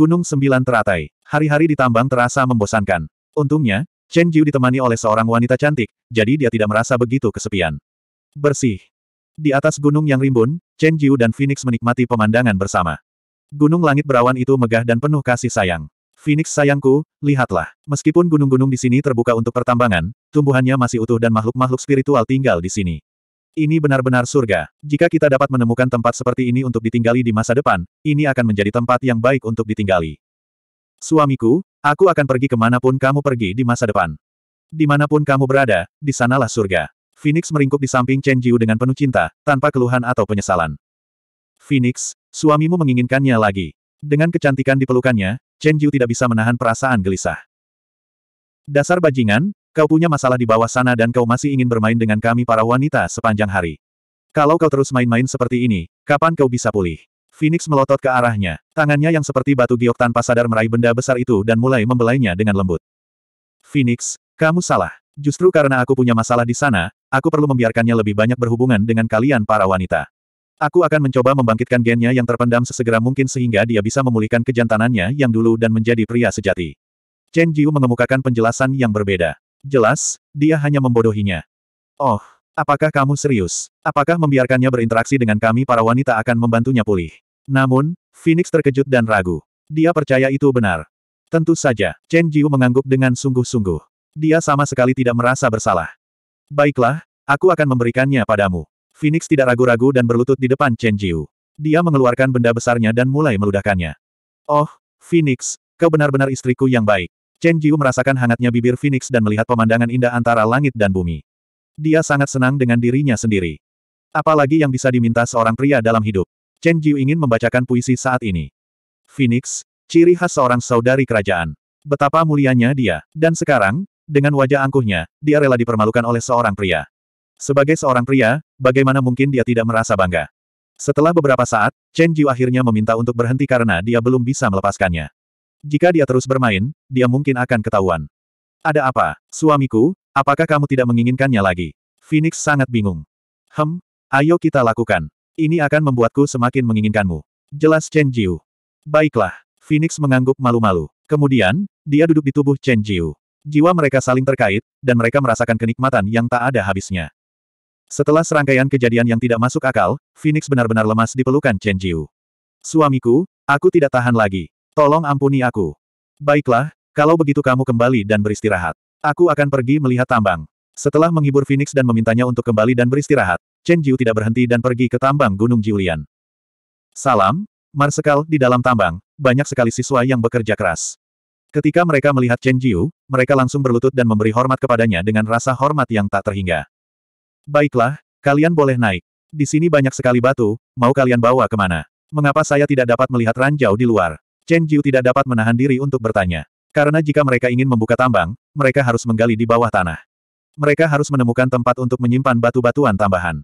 Gunung Sembilan Teratai. Hari-hari di tambang terasa membosankan. Untungnya, Chen Jiu ditemani oleh seorang wanita cantik, jadi dia tidak merasa begitu kesepian. Bersih. Di atas gunung yang rimbun, Chen Jiu dan Phoenix menikmati pemandangan bersama. Gunung langit berawan itu megah dan penuh kasih sayang. Phoenix sayangku, lihatlah. Meskipun gunung-gunung di sini terbuka untuk pertambangan, tumbuhannya masih utuh dan makhluk-makhluk spiritual tinggal di sini. Ini benar-benar surga. Jika kita dapat menemukan tempat seperti ini untuk ditinggali di masa depan, ini akan menjadi tempat yang baik untuk ditinggali. Suamiku, aku akan pergi kemanapun kamu pergi di masa depan. Dimanapun kamu berada, di sanalah surga. Phoenix meringkuk di samping Chen Jiu dengan penuh cinta, tanpa keluhan atau penyesalan. Phoenix, suamimu menginginkannya lagi. Dengan kecantikan di pelukannya, Chen Jiu tidak bisa menahan perasaan gelisah. Dasar bajingan, Kau punya masalah di bawah sana dan kau masih ingin bermain dengan kami para wanita sepanjang hari. Kalau kau terus main-main seperti ini, kapan kau bisa pulih? Phoenix melotot ke arahnya. Tangannya yang seperti batu giok tanpa sadar meraih benda besar itu dan mulai membelainya dengan lembut. Phoenix, kamu salah. Justru karena aku punya masalah di sana, aku perlu membiarkannya lebih banyak berhubungan dengan kalian para wanita. Aku akan mencoba membangkitkan gennya yang terpendam sesegera mungkin sehingga dia bisa memulihkan kejantanannya yang dulu dan menjadi pria sejati. Chen Jiu mengemukakan penjelasan yang berbeda. Jelas, dia hanya membodohinya. Oh, apakah kamu serius? Apakah membiarkannya berinteraksi dengan kami para wanita akan membantunya pulih? Namun, Phoenix terkejut dan ragu. Dia percaya itu benar. Tentu saja, Chen Jiu mengangguk dengan sungguh-sungguh. Dia sama sekali tidak merasa bersalah. Baiklah, aku akan memberikannya padamu. Phoenix tidak ragu-ragu dan berlutut di depan Chen Jiu. Dia mengeluarkan benda besarnya dan mulai meludahkannya. Oh, Phoenix, kau benar-benar istriku yang baik. Chen Jiu merasakan hangatnya bibir Phoenix dan melihat pemandangan indah antara langit dan bumi. Dia sangat senang dengan dirinya sendiri. Apalagi yang bisa diminta seorang pria dalam hidup. Chen Jiu ingin membacakan puisi saat ini. Phoenix, ciri khas seorang saudari kerajaan. Betapa mulianya dia. Dan sekarang, dengan wajah angkuhnya, dia rela dipermalukan oleh seorang pria. Sebagai seorang pria, bagaimana mungkin dia tidak merasa bangga? Setelah beberapa saat, Chen Jiu akhirnya meminta untuk berhenti karena dia belum bisa melepaskannya. Jika dia terus bermain, dia mungkin akan ketahuan. Ada apa, suamiku, apakah kamu tidak menginginkannya lagi? Phoenix sangat bingung. Hem, ayo kita lakukan. Ini akan membuatku semakin menginginkanmu. Jelas Chen Jiu. Baiklah, Phoenix mengangguk malu-malu. Kemudian, dia duduk di tubuh Chen Jiu. Jiwa mereka saling terkait, dan mereka merasakan kenikmatan yang tak ada habisnya. Setelah serangkaian kejadian yang tidak masuk akal, Phoenix benar-benar lemas di pelukan Chen Jiu. Suamiku, aku tidak tahan lagi. Tolong ampuni aku. Baiklah, kalau begitu kamu kembali dan beristirahat. Aku akan pergi melihat tambang. Setelah menghibur Phoenix dan memintanya untuk kembali dan beristirahat, Chen Jiu tidak berhenti dan pergi ke tambang Gunung Jiulian. Salam, Marsekal, di dalam tambang, banyak sekali siswa yang bekerja keras. Ketika mereka melihat Chen Jiu, mereka langsung berlutut dan memberi hormat kepadanya dengan rasa hormat yang tak terhingga. Baiklah, kalian boleh naik. Di sini banyak sekali batu, mau kalian bawa kemana? Mengapa saya tidak dapat melihat ranjau di luar? Chen Jiu tidak dapat menahan diri untuk bertanya. Karena jika mereka ingin membuka tambang, mereka harus menggali di bawah tanah. Mereka harus menemukan tempat untuk menyimpan batu-batuan tambahan.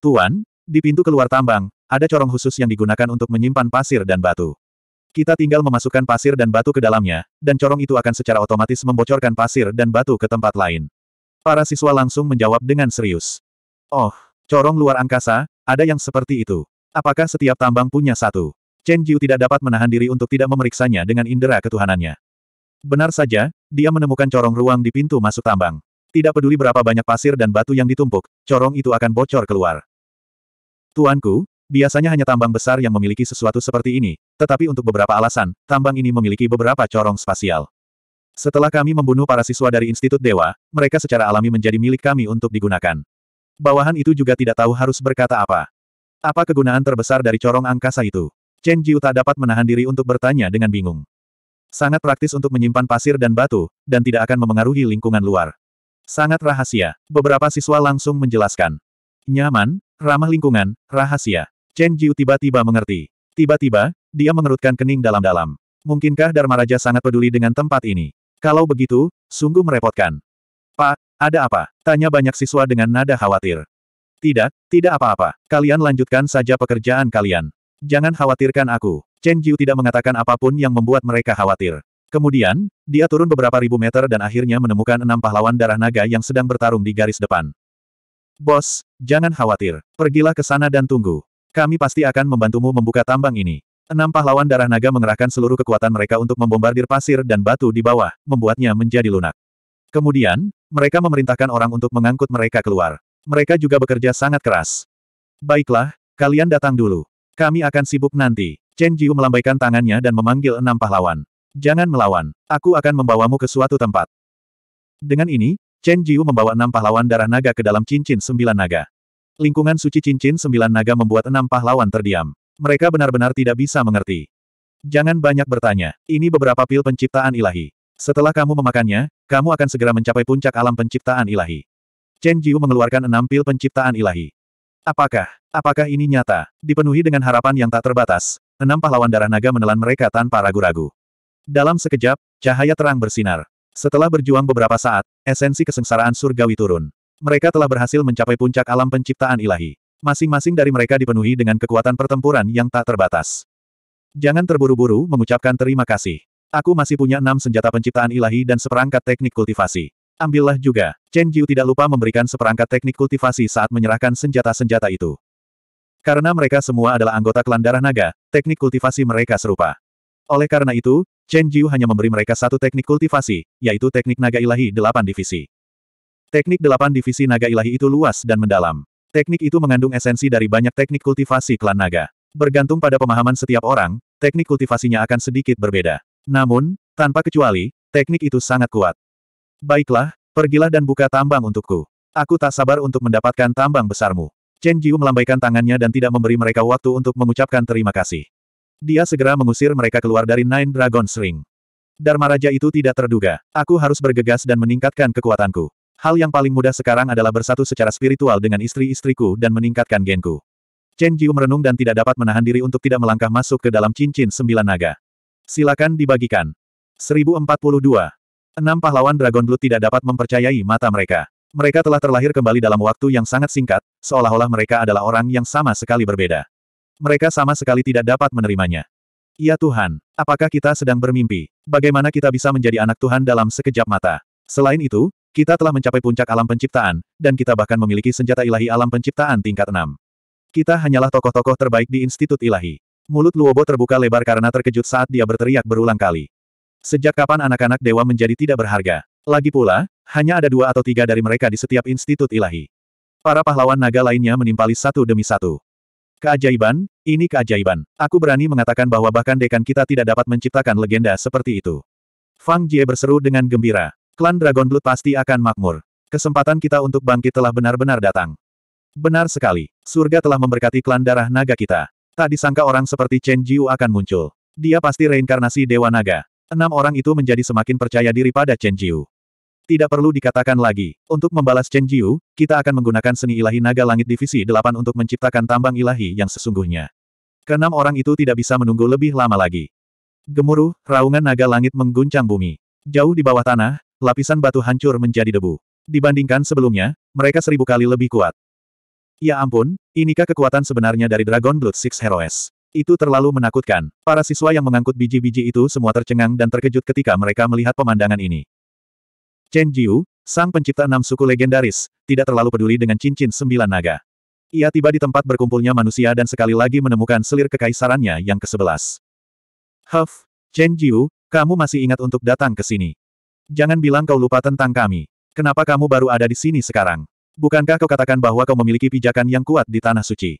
Tuan, di pintu keluar tambang, ada corong khusus yang digunakan untuk menyimpan pasir dan batu. Kita tinggal memasukkan pasir dan batu ke dalamnya, dan corong itu akan secara otomatis membocorkan pasir dan batu ke tempat lain. Para siswa langsung menjawab dengan serius. Oh, corong luar angkasa, ada yang seperti itu. Apakah setiap tambang punya satu? Chen Jiu tidak dapat menahan diri untuk tidak memeriksanya dengan indera ketuhanannya. Benar saja, dia menemukan corong ruang di pintu masuk tambang. Tidak peduli berapa banyak pasir dan batu yang ditumpuk, corong itu akan bocor keluar. Tuanku, biasanya hanya tambang besar yang memiliki sesuatu seperti ini, tetapi untuk beberapa alasan, tambang ini memiliki beberapa corong spasial. Setelah kami membunuh para siswa dari Institut Dewa, mereka secara alami menjadi milik kami untuk digunakan. Bawahan itu juga tidak tahu harus berkata apa. Apa kegunaan terbesar dari corong angkasa itu? Chen Jiu tak dapat menahan diri untuk bertanya dengan bingung. Sangat praktis untuk menyimpan pasir dan batu, dan tidak akan memengaruhi lingkungan luar. Sangat rahasia. Beberapa siswa langsung menjelaskan. Nyaman, ramah lingkungan, rahasia. Chen Jiu tiba-tiba mengerti. Tiba-tiba, dia mengerutkan kening dalam-dalam. Mungkinkah Dharma Raja sangat peduli dengan tempat ini? Kalau begitu, sungguh merepotkan. Pak, ada apa? Tanya banyak siswa dengan nada khawatir. Tidak, tidak apa-apa. Kalian lanjutkan saja pekerjaan kalian. Jangan khawatirkan aku. Chen Jiu tidak mengatakan apapun yang membuat mereka khawatir. Kemudian, dia turun beberapa ribu meter dan akhirnya menemukan enam pahlawan darah naga yang sedang bertarung di garis depan. Bos, jangan khawatir. Pergilah ke sana dan tunggu. Kami pasti akan membantumu membuka tambang ini. Enam pahlawan darah naga mengerahkan seluruh kekuatan mereka untuk membombardir pasir dan batu di bawah, membuatnya menjadi lunak. Kemudian, mereka memerintahkan orang untuk mengangkut mereka keluar. Mereka juga bekerja sangat keras. Baiklah, kalian datang dulu. Kami akan sibuk nanti. Chen Jiu melambaikan tangannya dan memanggil enam pahlawan. Jangan melawan, aku akan membawamu ke suatu tempat. Dengan ini, Chen Jiu membawa enam pahlawan darah naga ke dalam cincin sembilan naga. Lingkungan suci cincin sembilan naga membuat enam pahlawan terdiam. Mereka benar-benar tidak bisa mengerti. Jangan banyak bertanya, ini beberapa pil penciptaan ilahi. Setelah kamu memakannya, kamu akan segera mencapai puncak alam penciptaan ilahi. Chen Jiu mengeluarkan enam pil penciptaan ilahi. Apakah, apakah ini nyata? Dipenuhi dengan harapan yang tak terbatas, enam pahlawan darah naga menelan mereka tanpa ragu-ragu. Dalam sekejap, cahaya terang bersinar. Setelah berjuang beberapa saat, esensi kesengsaraan surgawi turun. Mereka telah berhasil mencapai puncak alam penciptaan ilahi. Masing-masing dari mereka dipenuhi dengan kekuatan pertempuran yang tak terbatas. Jangan terburu-buru mengucapkan terima kasih. Aku masih punya enam senjata penciptaan ilahi dan seperangkat teknik kultivasi. Ambillah juga. Chen Jiu tidak lupa memberikan seperangkat teknik kultivasi saat menyerahkan senjata-senjata itu. Karena mereka semua adalah anggota klan darah naga, teknik kultivasi mereka serupa. Oleh karena itu, Chen Jiu hanya memberi mereka satu teknik kultivasi, yaitu teknik naga ilahi delapan divisi. Teknik delapan divisi naga ilahi itu luas dan mendalam. Teknik itu mengandung esensi dari banyak teknik kultivasi klan naga. Bergantung pada pemahaman setiap orang, teknik kultivasinya akan sedikit berbeda. Namun, tanpa kecuali, teknik itu sangat kuat. Baiklah, pergilah dan buka tambang untukku. Aku tak sabar untuk mendapatkan tambang besarmu. Chen Jiu melambaikan tangannya dan tidak memberi mereka waktu untuk mengucapkan terima kasih. Dia segera mengusir mereka keluar dari Nine Dragon Ring. Dharma Raja itu tidak terduga. Aku harus bergegas dan meningkatkan kekuatanku. Hal yang paling mudah sekarang adalah bersatu secara spiritual dengan istri-istriku dan meningkatkan genku. Chen Jiu merenung dan tidak dapat menahan diri untuk tidak melangkah masuk ke dalam cincin sembilan naga. Silakan dibagikan. 1042. Enam pahlawan Dragon Blood tidak dapat mempercayai mata mereka. Mereka telah terlahir kembali dalam waktu yang sangat singkat, seolah-olah mereka adalah orang yang sama sekali berbeda. Mereka sama sekali tidak dapat menerimanya. Ya Tuhan, apakah kita sedang bermimpi? Bagaimana kita bisa menjadi anak Tuhan dalam sekejap mata? Selain itu, kita telah mencapai puncak alam penciptaan, dan kita bahkan memiliki senjata ilahi alam penciptaan tingkat 6. Kita hanyalah tokoh-tokoh terbaik di Institut Ilahi. Mulut Luobo terbuka lebar karena terkejut saat dia berteriak berulang kali. Sejak kapan anak-anak dewa menjadi tidak berharga? Lagi pula, hanya ada dua atau tiga dari mereka di setiap institut ilahi. Para pahlawan naga lainnya menimpali satu demi satu. Keajaiban, ini keajaiban. Aku berani mengatakan bahwa bahkan dekan kita tidak dapat menciptakan legenda seperti itu. Fang Jie berseru dengan gembira. Klan Dragon Blood pasti akan makmur. Kesempatan kita untuk bangkit telah benar-benar datang. Benar sekali. Surga telah memberkati klan darah naga kita. Tak disangka orang seperti Chen Jiu akan muncul. Dia pasti reinkarnasi Dewa Naga. Enam orang itu menjadi semakin percaya diri pada Chen Jiu. Tidak perlu dikatakan lagi, untuk membalas Chen Jiu, kita akan menggunakan seni ilahi naga langit divisi 8 untuk menciptakan tambang ilahi yang sesungguhnya. Keenam orang itu tidak bisa menunggu lebih lama lagi. Gemuruh, raungan naga langit mengguncang bumi. Jauh di bawah tanah, lapisan batu hancur menjadi debu. Dibandingkan sebelumnya, mereka seribu kali lebih kuat. Ya ampun, inikah kekuatan sebenarnya dari Dragon Blood Six Heroes? Itu terlalu menakutkan. Para siswa yang mengangkut biji-biji itu semua tercengang dan terkejut ketika mereka melihat pemandangan ini. Chen Jiu, sang pencipta enam suku legendaris, tidak terlalu peduli dengan cincin sembilan naga. Ia tiba di tempat berkumpulnya manusia dan sekali lagi menemukan selir kekaisarannya yang ke-11. Huff, Chen Jiu, kamu masih ingat untuk datang ke sini. Jangan bilang kau lupa tentang kami. Kenapa kamu baru ada di sini sekarang? Bukankah kau katakan bahwa kau memiliki pijakan yang kuat di Tanah Suci?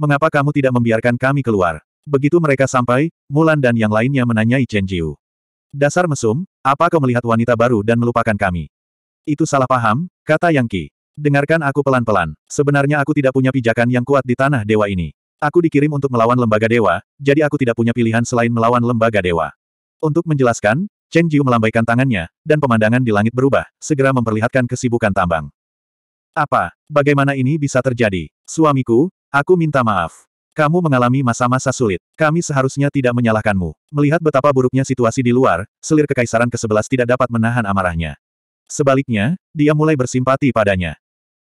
Mengapa kamu tidak membiarkan kami keluar? Begitu mereka sampai, Mulan dan yang lainnya menanyai Chen Jiu. Dasar mesum, apa kau melihat wanita baru dan melupakan kami? Itu salah paham, kata Yang Qi. Dengarkan aku pelan-pelan, sebenarnya aku tidak punya pijakan yang kuat di tanah dewa ini. Aku dikirim untuk melawan lembaga dewa, jadi aku tidak punya pilihan selain melawan lembaga dewa. Untuk menjelaskan, Chen Jiu melambaikan tangannya, dan pemandangan di langit berubah, segera memperlihatkan kesibukan tambang. Apa? Bagaimana ini bisa terjadi? Suamiku, Aku minta maaf. Kamu mengalami masa-masa sulit. Kami seharusnya tidak menyalahkanmu. Melihat betapa buruknya situasi di luar, selir kekaisaran ke-11 tidak dapat menahan amarahnya. Sebaliknya, dia mulai bersimpati padanya.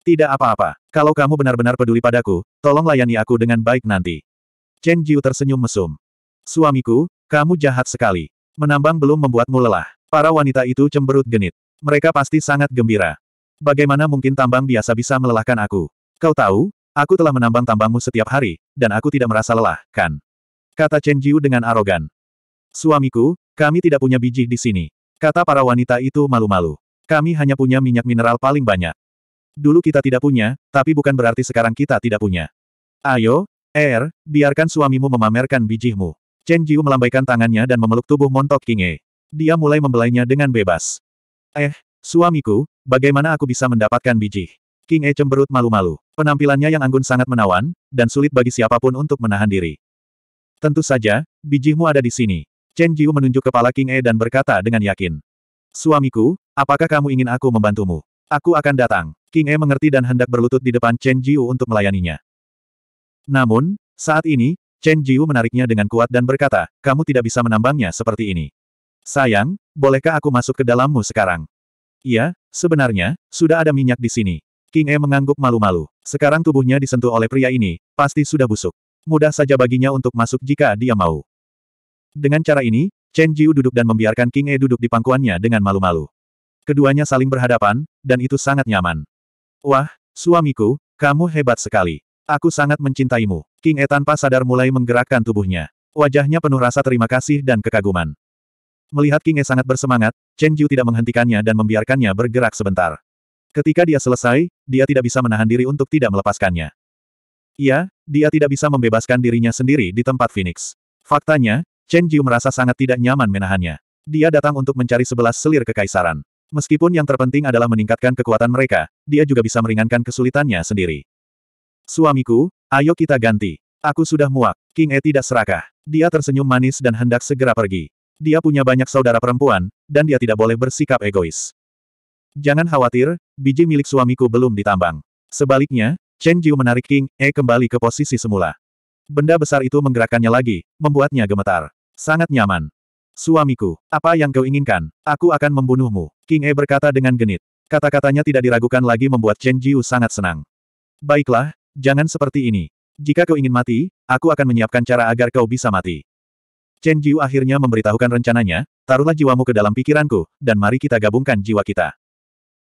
Tidak apa-apa. Kalau kamu benar-benar peduli padaku, tolong layani aku dengan baik nanti. Chen Jiu tersenyum mesum. Suamiku, kamu jahat sekali. Menambang belum membuatmu lelah. Para wanita itu cemberut genit. Mereka pasti sangat gembira. Bagaimana mungkin tambang biasa bisa melelahkan aku? Kau tahu, Aku telah menambang tambangmu setiap hari, dan aku tidak merasa lelah, kan? Kata Chen Jiu dengan arogan. Suamiku, kami tidak punya biji di sini. Kata para wanita itu malu-malu. Kami hanya punya minyak mineral paling banyak. Dulu kita tidak punya, tapi bukan berarti sekarang kita tidak punya. Ayo, Er, biarkan suamimu memamerkan bijihmu. Chen Jiu melambaikan tangannya dan memeluk tubuh montok Kinge. Dia mulai membelainya dengan bebas. Eh, suamiku, bagaimana aku bisa mendapatkan bijih? King E cemberut malu-malu. Penampilannya yang anggun sangat menawan, dan sulit bagi siapapun untuk menahan diri. Tentu saja, bijimu ada di sini. Chen Jiu menunjuk kepala King E dan berkata dengan yakin. Suamiku, apakah kamu ingin aku membantumu? Aku akan datang. King E mengerti dan hendak berlutut di depan Chen Jiu untuk melayaninya. Namun, saat ini, Chen Jiu menariknya dengan kuat dan berkata, kamu tidak bisa menambangnya seperti ini. Sayang, bolehkah aku masuk ke dalammu sekarang? Iya, sebenarnya, sudah ada minyak di sini. King E mengangguk malu-malu. Sekarang tubuhnya disentuh oleh pria ini, pasti sudah busuk. Mudah saja baginya untuk masuk jika dia mau. Dengan cara ini, Chen Jiu duduk dan membiarkan King E duduk di pangkuannya dengan malu-malu. Keduanya saling berhadapan, dan itu sangat nyaman. Wah, suamiku, kamu hebat sekali. Aku sangat mencintaimu. King E tanpa sadar mulai menggerakkan tubuhnya. Wajahnya penuh rasa terima kasih dan kekaguman. Melihat King E sangat bersemangat, Chen Jiu tidak menghentikannya dan membiarkannya bergerak sebentar. Ketika dia selesai, dia tidak bisa menahan diri untuk tidak melepaskannya. Iya, dia tidak bisa membebaskan dirinya sendiri di tempat Phoenix. Faktanya, Chen Jiu merasa sangat tidak nyaman menahannya. Dia datang untuk mencari sebelas selir kekaisaran. Meskipun yang terpenting adalah meningkatkan kekuatan mereka, dia juga bisa meringankan kesulitannya sendiri. Suamiku, ayo kita ganti. Aku sudah muak. King E tidak serakah. Dia tersenyum manis dan hendak segera pergi. Dia punya banyak saudara perempuan, dan dia tidak boleh bersikap egois. Jangan khawatir, biji milik suamiku belum ditambang. Sebaliknya, Chen Jiu menarik King E kembali ke posisi semula. Benda besar itu menggerakkannya lagi, membuatnya gemetar. Sangat nyaman. Suamiku, apa yang kau inginkan? Aku akan membunuhmu. King E berkata dengan genit. Kata-katanya tidak diragukan lagi membuat Chen Jiu sangat senang. Baiklah, jangan seperti ini. Jika kau ingin mati, aku akan menyiapkan cara agar kau bisa mati. Chen Jiu akhirnya memberitahukan rencananya, taruhlah jiwamu ke dalam pikiranku, dan mari kita gabungkan jiwa kita.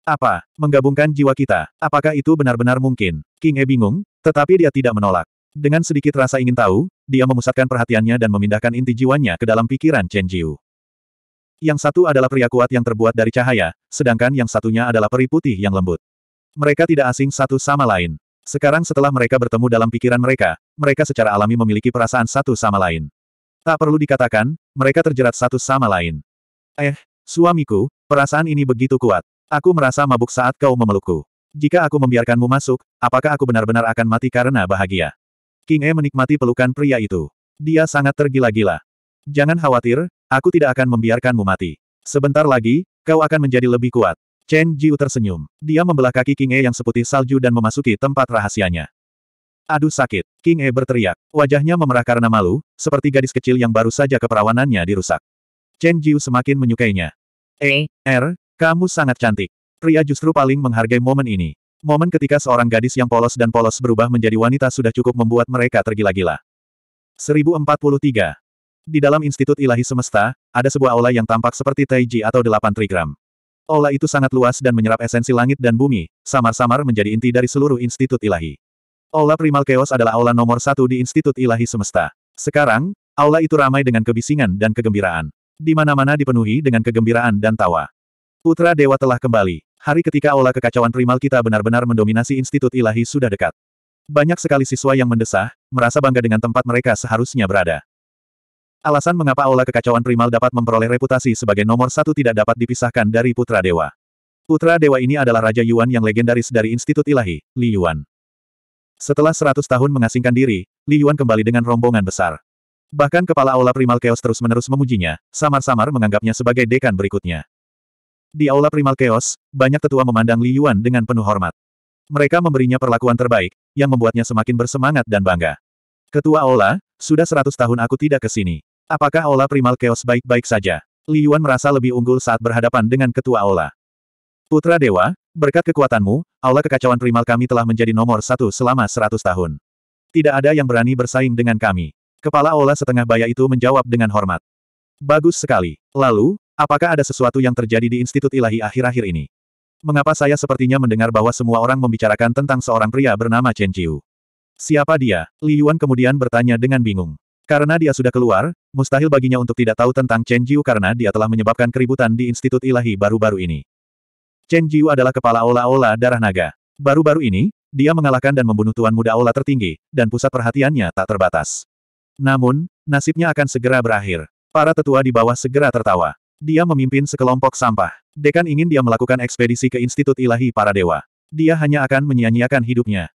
Apa? Menggabungkan jiwa kita. Apakah itu benar-benar mungkin? King E bingung, tetapi dia tidak menolak. Dengan sedikit rasa ingin tahu, dia memusatkan perhatiannya dan memindahkan inti jiwanya ke dalam pikiran Chen Jiu. Yang satu adalah pria kuat yang terbuat dari cahaya, sedangkan yang satunya adalah peri putih yang lembut. Mereka tidak asing satu sama lain. Sekarang setelah mereka bertemu dalam pikiran mereka, mereka secara alami memiliki perasaan satu sama lain. Tak perlu dikatakan, mereka terjerat satu sama lain. Eh, suamiku, perasaan ini begitu kuat. Aku merasa mabuk saat kau memelukku. Jika aku membiarkanmu masuk, apakah aku benar-benar akan mati karena bahagia? King E menikmati pelukan pria itu. Dia sangat tergila-gila. Jangan khawatir, aku tidak akan membiarkanmu mati. Sebentar lagi, kau akan menjadi lebih kuat. Chen Jiu tersenyum. Dia membelah kaki King E yang seputih salju dan memasuki tempat rahasianya. Aduh sakit, King E berteriak. Wajahnya memerah karena malu, seperti gadis kecil yang baru saja keperawanannya dirusak. Chen Jiu semakin menyukainya. E, R, kamu sangat cantik. Pria justru paling menghargai momen ini. Momen ketika seorang gadis yang polos dan polos berubah menjadi wanita sudah cukup membuat mereka tergila-gila. 1043. Di dalam Institut Ilahi Semesta, ada sebuah aula yang tampak seperti Taiji atau delapan trigram. Aula itu sangat luas dan menyerap esensi langit dan bumi, samar-samar menjadi inti dari seluruh Institut Ilahi. Aula Primal Chaos adalah aula nomor satu di Institut Ilahi Semesta. Sekarang, aula itu ramai dengan kebisingan dan kegembiraan. Di mana-mana dipenuhi dengan kegembiraan dan tawa. Putra Dewa telah kembali. Hari ketika olah kekacauan primal kita benar-benar mendominasi Institut Ilahi sudah dekat. Banyak sekali siswa yang mendesah, merasa bangga dengan tempat mereka seharusnya berada. Alasan mengapa olah kekacauan primal dapat memperoleh reputasi sebagai nomor satu tidak dapat dipisahkan dari Putra Dewa. Putra Dewa ini adalah Raja Yuan yang legendaris dari Institut Ilahi, Li Yuan. Setelah seratus tahun mengasingkan diri, Li Yuan kembali dengan rombongan besar. Bahkan kepala aula primal chaos terus-menerus memujinya, samar-samar menganggapnya sebagai dekan berikutnya. Di aula primal chaos, banyak tetua memandang Li Yuan dengan penuh hormat. Mereka memberinya perlakuan terbaik, yang membuatnya semakin bersemangat dan bangga. Ketua aula, sudah seratus tahun aku tidak ke sini. Apakah aula primal chaos baik-baik saja? Li Yuan merasa lebih unggul saat berhadapan dengan ketua aula. Putra Dewa, berkat kekuatanmu, aula kekacauan primal kami telah menjadi nomor satu selama seratus tahun. Tidak ada yang berani bersaing dengan kami. Kepala aula setengah baya itu menjawab dengan hormat. Bagus sekali. Lalu, Apakah ada sesuatu yang terjadi di Institut Ilahi akhir-akhir ini? Mengapa saya sepertinya mendengar bahwa semua orang membicarakan tentang seorang pria bernama Chen Jiu? Siapa dia? Li Yuan kemudian bertanya dengan bingung. Karena dia sudah keluar, mustahil baginya untuk tidak tahu tentang Chen Jiu karena dia telah menyebabkan keributan di Institut Ilahi baru-baru ini. Chen Jiu adalah kepala ola-ola darah naga. Baru-baru ini, dia mengalahkan dan membunuh tuan muda ola tertinggi, dan pusat perhatiannya tak terbatas. Namun, nasibnya akan segera berakhir. Para tetua di bawah segera tertawa. Dia memimpin sekelompok sampah. Dekan ingin dia melakukan ekspedisi ke Institut Ilahi para Dewa. Dia hanya akan menyia-nyiakan hidupnya.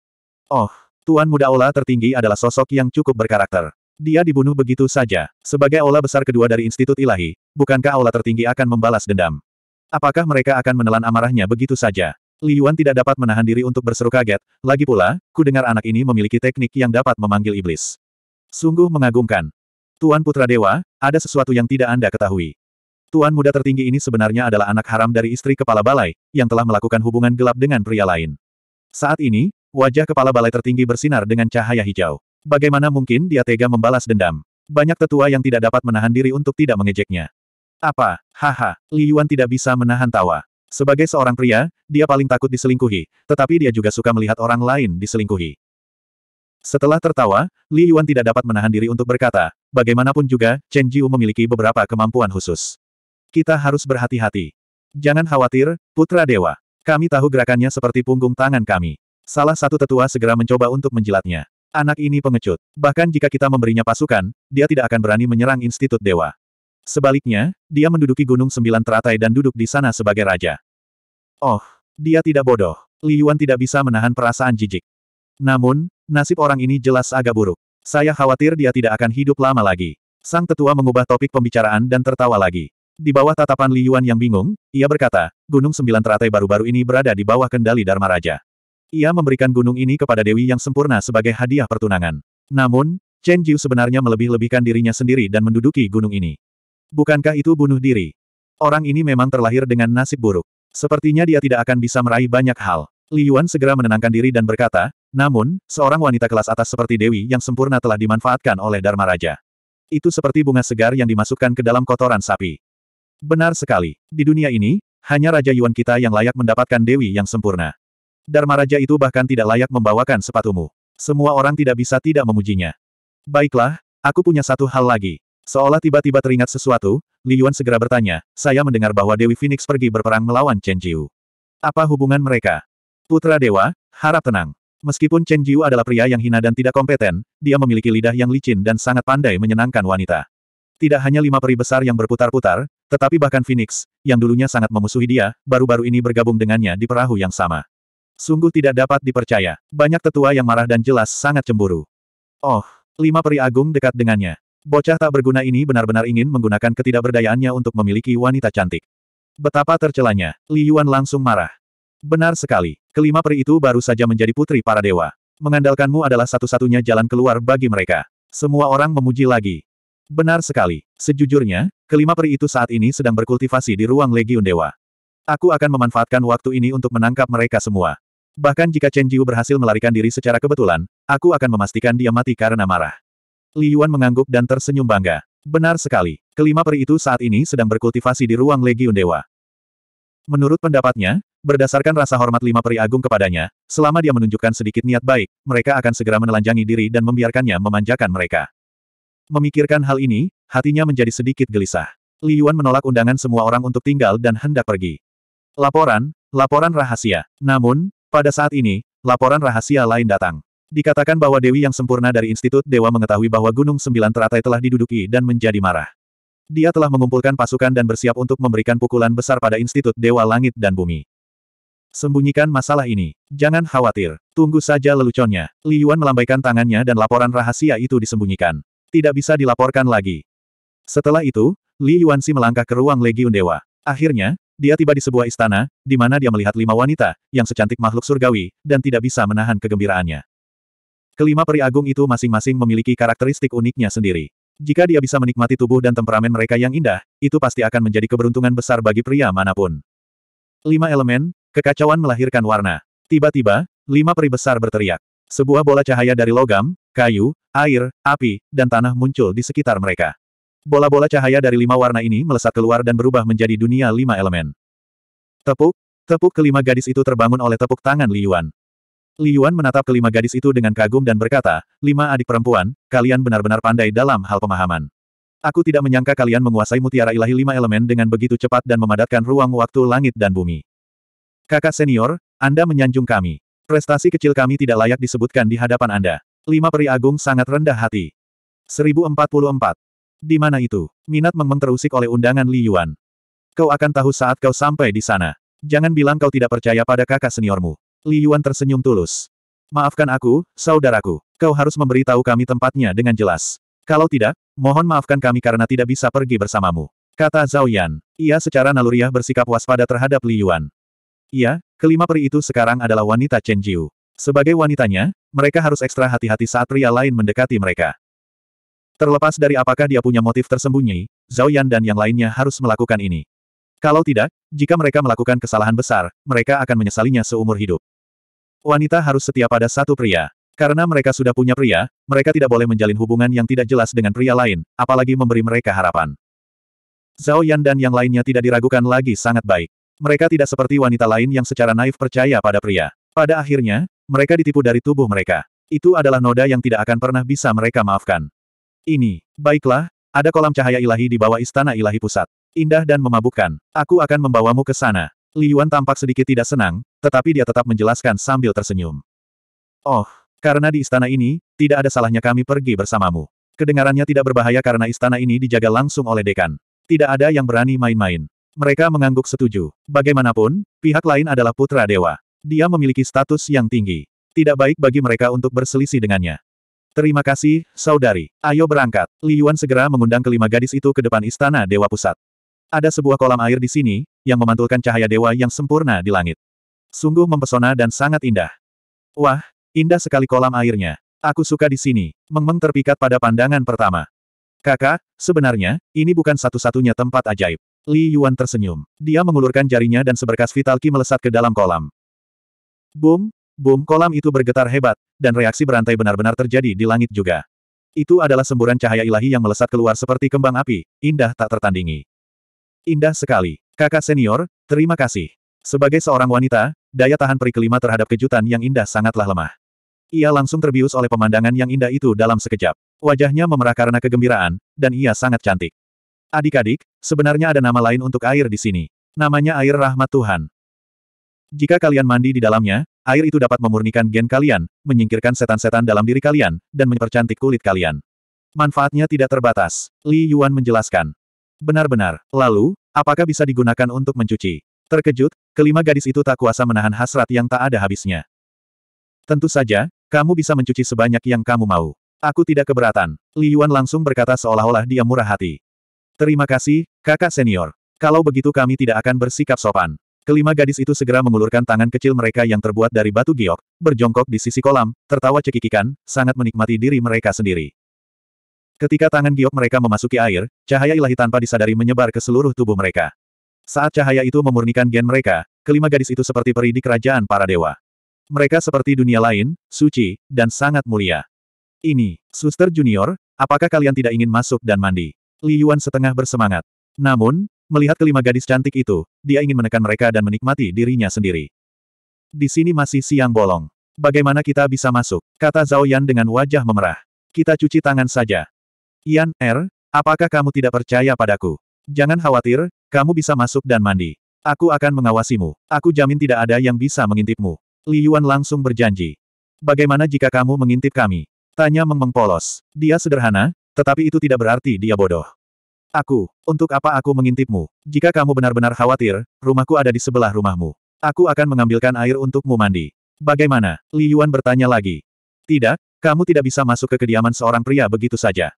Oh, Tuan Muda Ola tertinggi adalah sosok yang cukup berkarakter. Dia dibunuh begitu saja. Sebagai Ola besar kedua dari Institut Ilahi, bukankah Ola tertinggi akan membalas dendam? Apakah mereka akan menelan amarahnya begitu saja? Li Yuan tidak dapat menahan diri untuk berseru kaget, lagi pula, ku dengar anak ini memiliki teknik yang dapat memanggil iblis. Sungguh mengagumkan. Tuan Putra Dewa, ada sesuatu yang tidak Anda ketahui. Tuan muda tertinggi ini sebenarnya adalah anak haram dari istri kepala balai, yang telah melakukan hubungan gelap dengan pria lain. Saat ini, wajah kepala balai tertinggi bersinar dengan cahaya hijau. Bagaimana mungkin dia tega membalas dendam? Banyak tetua yang tidak dapat menahan diri untuk tidak mengejeknya. Apa? Haha, Li Yuan tidak bisa menahan tawa. Sebagai seorang pria, dia paling takut diselingkuhi, tetapi dia juga suka melihat orang lain diselingkuhi. Setelah tertawa, Li Yuan tidak dapat menahan diri untuk berkata, bagaimanapun juga, Chen Jiu memiliki beberapa kemampuan khusus. Kita harus berhati-hati. Jangan khawatir, Putra Dewa. Kami tahu gerakannya seperti punggung tangan kami. Salah satu tetua segera mencoba untuk menjilatnya. Anak ini pengecut. Bahkan jika kita memberinya pasukan, dia tidak akan berani menyerang Institut Dewa. Sebaliknya, dia menduduki Gunung Sembilan Teratai dan duduk di sana sebagai raja. Oh, dia tidak bodoh. Li Yuan tidak bisa menahan perasaan jijik. Namun, nasib orang ini jelas agak buruk. Saya khawatir dia tidak akan hidup lama lagi. Sang tetua mengubah topik pembicaraan dan tertawa lagi. Di bawah tatapan Li Yuan yang bingung, ia berkata, Gunung Sembilan Teratai baru-baru ini berada di bawah kendali Dharma Raja. Ia memberikan gunung ini kepada Dewi yang sempurna sebagai hadiah pertunangan. Namun, Chen Jiu sebenarnya melebih-lebihkan dirinya sendiri dan menduduki gunung ini. Bukankah itu bunuh diri? Orang ini memang terlahir dengan nasib buruk. Sepertinya dia tidak akan bisa meraih banyak hal. Li Yuan segera menenangkan diri dan berkata, namun, seorang wanita kelas atas seperti Dewi yang sempurna telah dimanfaatkan oleh Dharma Raja. Itu seperti bunga segar yang dimasukkan ke dalam kotoran sapi. Benar sekali. Di dunia ini, hanya Raja Yuan kita yang layak mendapatkan Dewi yang sempurna. Dharma Raja itu bahkan tidak layak membawakan sepatumu. Semua orang tidak bisa tidak memujinya. Baiklah, aku punya satu hal lagi. Seolah tiba-tiba teringat sesuatu, Li Yuan segera bertanya, saya mendengar bahwa Dewi Phoenix pergi berperang melawan Chen Jiu. Apa hubungan mereka? Putra Dewa, harap tenang. Meskipun Chen Jiu adalah pria yang hina dan tidak kompeten, dia memiliki lidah yang licin dan sangat pandai menyenangkan wanita. Tidak hanya lima peri besar yang berputar-putar, tetapi bahkan Phoenix, yang dulunya sangat memusuhi dia, baru-baru ini bergabung dengannya di perahu yang sama. Sungguh tidak dapat dipercaya. Banyak tetua yang marah dan jelas sangat cemburu. Oh, lima peri agung dekat dengannya. Bocah tak berguna ini benar-benar ingin menggunakan ketidakberdayaannya untuk memiliki wanita cantik. Betapa tercelanya, Li Yuan langsung marah. Benar sekali, kelima peri itu baru saja menjadi putri para dewa. Mengandalkanmu adalah satu-satunya jalan keluar bagi mereka. Semua orang memuji lagi. Benar sekali. Sejujurnya, kelima peri itu saat ini sedang berkultivasi di ruang Legiun Dewa. Aku akan memanfaatkan waktu ini untuk menangkap mereka semua. Bahkan jika Chen Jiu berhasil melarikan diri secara kebetulan, aku akan memastikan dia mati karena marah. Li Yuan mengangguk dan tersenyum bangga. Benar sekali, kelima peri itu saat ini sedang berkultivasi di ruang Legiun Dewa. Menurut pendapatnya, berdasarkan rasa hormat lima peri agung kepadanya, selama dia menunjukkan sedikit niat baik, mereka akan segera menelanjangi diri dan membiarkannya memanjakan mereka. Memikirkan hal ini, hatinya menjadi sedikit gelisah. Li Yuan menolak undangan semua orang untuk tinggal dan hendak pergi. Laporan, laporan rahasia. Namun, pada saat ini, laporan rahasia lain datang. Dikatakan bahwa Dewi yang sempurna dari Institut Dewa mengetahui bahwa Gunung Sembilan Teratai telah diduduki dan menjadi marah. Dia telah mengumpulkan pasukan dan bersiap untuk memberikan pukulan besar pada Institut Dewa Langit dan Bumi. Sembunyikan masalah ini. Jangan khawatir. Tunggu saja leluconnya. Li Yuan melambaikan tangannya dan laporan rahasia itu disembunyikan. Tidak bisa dilaporkan lagi. Setelah itu, Li Yuanxi melangkah ke ruang Legiun Dewa. Akhirnya, dia tiba di sebuah istana, di mana dia melihat lima wanita, yang secantik makhluk surgawi, dan tidak bisa menahan kegembiraannya. Kelima peri agung itu masing-masing memiliki karakteristik uniknya sendiri. Jika dia bisa menikmati tubuh dan temperamen mereka yang indah, itu pasti akan menjadi keberuntungan besar bagi pria manapun. Lima elemen, kekacauan melahirkan warna. Tiba-tiba, lima peri besar berteriak. Sebuah bola cahaya dari logam, kayu, air, api, dan tanah muncul di sekitar mereka. Bola-bola cahaya dari lima warna ini melesat keluar dan berubah menjadi dunia lima elemen. Tepuk, tepuk kelima gadis itu terbangun oleh tepuk tangan Li Yuan. Li Yuan menatap kelima gadis itu dengan kagum dan berkata, lima adik perempuan, kalian benar-benar pandai dalam hal pemahaman. Aku tidak menyangka kalian menguasai mutiara ilahi lima elemen dengan begitu cepat dan memadatkan ruang waktu langit dan bumi. Kakak senior, Anda menyanjung kami. Prestasi kecil kami tidak layak disebutkan di hadapan Anda. Lima peri agung sangat rendah hati. 1044. Di mana itu? Minat mengmeng terusik oleh undangan Li Yuan. Kau akan tahu saat kau sampai di sana. Jangan bilang kau tidak percaya pada kakak seniormu. Li Yuan tersenyum tulus. Maafkan aku, saudaraku. Kau harus memberitahu kami tempatnya dengan jelas. Kalau tidak, mohon maafkan kami karena tidak bisa pergi bersamamu. Kata Zhao Yan. Ia secara naluriah bersikap waspada terhadap Li Yuan. Ia, kelima peri itu sekarang adalah wanita Chen Jiu. Sebagai wanitanya, mereka harus ekstra hati-hati saat pria lain mendekati mereka. Terlepas dari apakah dia punya motif tersembunyi, Zhao Yan dan yang lainnya harus melakukan ini. Kalau tidak, jika mereka melakukan kesalahan besar, mereka akan menyesalinya seumur hidup. Wanita harus setia pada satu pria. Karena mereka sudah punya pria, mereka tidak boleh menjalin hubungan yang tidak jelas dengan pria lain, apalagi memberi mereka harapan. Zhao Yan dan yang lainnya tidak diragukan lagi sangat baik. Mereka tidak seperti wanita lain yang secara naif percaya pada pria. Pada akhirnya, mereka ditipu dari tubuh mereka. Itu adalah noda yang tidak akan pernah bisa mereka maafkan. Ini, baiklah, ada kolam cahaya ilahi di bawah istana ilahi pusat. Indah dan memabukkan. Aku akan membawamu ke sana. Liyuan tampak sedikit tidak senang, tetapi dia tetap menjelaskan sambil tersenyum. Oh, karena di istana ini, tidak ada salahnya kami pergi bersamamu. Kedengarannya tidak berbahaya karena istana ini dijaga langsung oleh dekan. Tidak ada yang berani main-main. Mereka mengangguk setuju. Bagaimanapun, pihak lain adalah putra dewa. Dia memiliki status yang tinggi. Tidak baik bagi mereka untuk berselisih dengannya. Terima kasih, saudari. Ayo berangkat. Li Yuan segera mengundang kelima gadis itu ke depan istana Dewa Pusat. Ada sebuah kolam air di sini, yang memantulkan cahaya dewa yang sempurna di langit. Sungguh mempesona dan sangat indah. Wah, indah sekali kolam airnya. Aku suka di sini. Meng-meng terpikat pada pandangan pertama. Kakak, sebenarnya, ini bukan satu-satunya tempat ajaib. Li Yuan tersenyum. Dia mengulurkan jarinya dan seberkas vital ki melesat ke dalam kolam. Boom, boom kolam itu bergetar hebat, dan reaksi berantai benar-benar terjadi di langit juga. Itu adalah semburan cahaya ilahi yang melesat keluar seperti kembang api, indah tak tertandingi. Indah sekali. Kakak senior, terima kasih. Sebagai seorang wanita, daya tahan peri kelima terhadap kejutan yang indah sangatlah lemah. Ia langsung terbius oleh pemandangan yang indah itu dalam sekejap. Wajahnya memerah karena kegembiraan, dan ia sangat cantik. Adik-adik, sebenarnya ada nama lain untuk air di sini. Namanya air rahmat Tuhan. Jika kalian mandi di dalamnya, air itu dapat memurnikan gen kalian, menyingkirkan setan-setan dalam diri kalian, dan mempercantik kulit kalian. Manfaatnya tidak terbatas, Li Yuan menjelaskan. Benar-benar. Lalu, apakah bisa digunakan untuk mencuci? Terkejut, kelima gadis itu tak kuasa menahan hasrat yang tak ada habisnya. Tentu saja, kamu bisa mencuci sebanyak yang kamu mau. Aku tidak keberatan. Li Yuan langsung berkata seolah-olah dia murah hati. Terima kasih, kakak senior. Kalau begitu kami tidak akan bersikap sopan. Kelima gadis itu segera mengulurkan tangan kecil mereka yang terbuat dari batu giok, berjongkok di sisi kolam, tertawa cekikikan, sangat menikmati diri mereka sendiri. Ketika tangan giok mereka memasuki air, cahaya ilahi tanpa disadari menyebar ke seluruh tubuh mereka. Saat cahaya itu memurnikan gen mereka, kelima gadis itu seperti peri di kerajaan para dewa. Mereka seperti dunia lain, suci, dan sangat mulia. Ini, Suster Junior, apakah kalian tidak ingin masuk dan mandi? Li Yuan setengah bersemangat. Namun, Melihat kelima gadis cantik itu, dia ingin menekan mereka dan menikmati dirinya sendiri. Di sini masih siang bolong. Bagaimana kita bisa masuk? Kata Zhao Yan dengan wajah memerah. Kita cuci tangan saja. Yan, Er, apakah kamu tidak percaya padaku? Jangan khawatir, kamu bisa masuk dan mandi. Aku akan mengawasimu. Aku jamin tidak ada yang bisa mengintipmu. Li Yuan langsung berjanji. Bagaimana jika kamu mengintip kami? Tanya Meng Meng Polos. Dia sederhana, tetapi itu tidak berarti dia bodoh. Aku, untuk apa aku mengintipmu? Jika kamu benar-benar khawatir, rumahku ada di sebelah rumahmu. Aku akan mengambilkan air untukmu mandi. Bagaimana? Li Yuan bertanya lagi. Tidak, kamu tidak bisa masuk ke kediaman seorang pria begitu saja.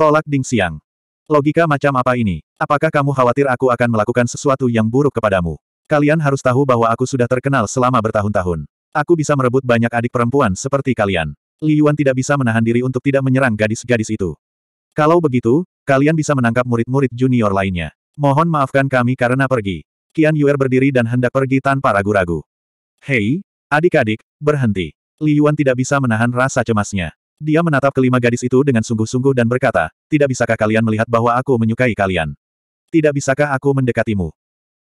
Tolak Ding Siang. Logika macam apa ini? Apakah kamu khawatir aku akan melakukan sesuatu yang buruk kepadamu? Kalian harus tahu bahwa aku sudah terkenal selama bertahun-tahun. Aku bisa merebut banyak adik perempuan seperti kalian. Li Yuan tidak bisa menahan diri untuk tidak menyerang gadis-gadis itu. Kalau begitu, Kalian bisa menangkap murid-murid junior lainnya. Mohon maafkan kami karena pergi. Kian Yuer berdiri dan hendak pergi tanpa ragu-ragu. Hei, adik-adik, berhenti. Li Yuan tidak bisa menahan rasa cemasnya. Dia menatap kelima gadis itu dengan sungguh-sungguh dan berkata, tidak bisakah kalian melihat bahwa aku menyukai kalian? Tidak bisakah aku mendekatimu?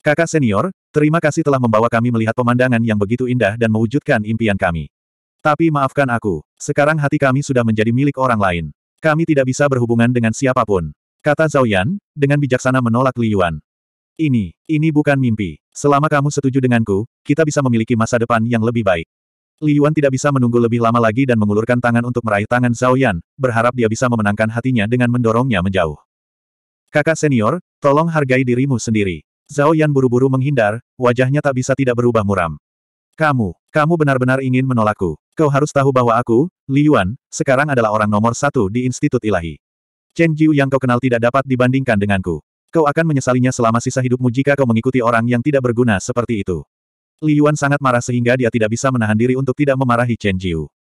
Kakak senior, terima kasih telah membawa kami melihat pemandangan yang begitu indah dan mewujudkan impian kami. Tapi maafkan aku, sekarang hati kami sudah menjadi milik orang lain. Kami tidak bisa berhubungan dengan siapapun. Kata Zhao Yan, dengan bijaksana menolak Li Yuan. Ini, ini bukan mimpi. Selama kamu setuju denganku, kita bisa memiliki masa depan yang lebih baik. Li Yuan tidak bisa menunggu lebih lama lagi dan mengulurkan tangan untuk meraih tangan Zhao Yan, berharap dia bisa memenangkan hatinya dengan mendorongnya menjauh. Kakak senior, tolong hargai dirimu sendiri. Zhao Yan buru-buru menghindar, wajahnya tak bisa tidak berubah muram. Kamu, kamu benar-benar ingin menolakku. Kau harus tahu bahwa aku, Li Yuan, sekarang adalah orang nomor satu di Institut Ilahi. Chen Jiu yang kau kenal tidak dapat dibandingkan denganku. Kau akan menyesalinya selama sisa hidupmu jika kau mengikuti orang yang tidak berguna seperti itu. Li Yuan sangat marah sehingga dia tidak bisa menahan diri untuk tidak memarahi Chen Jiu.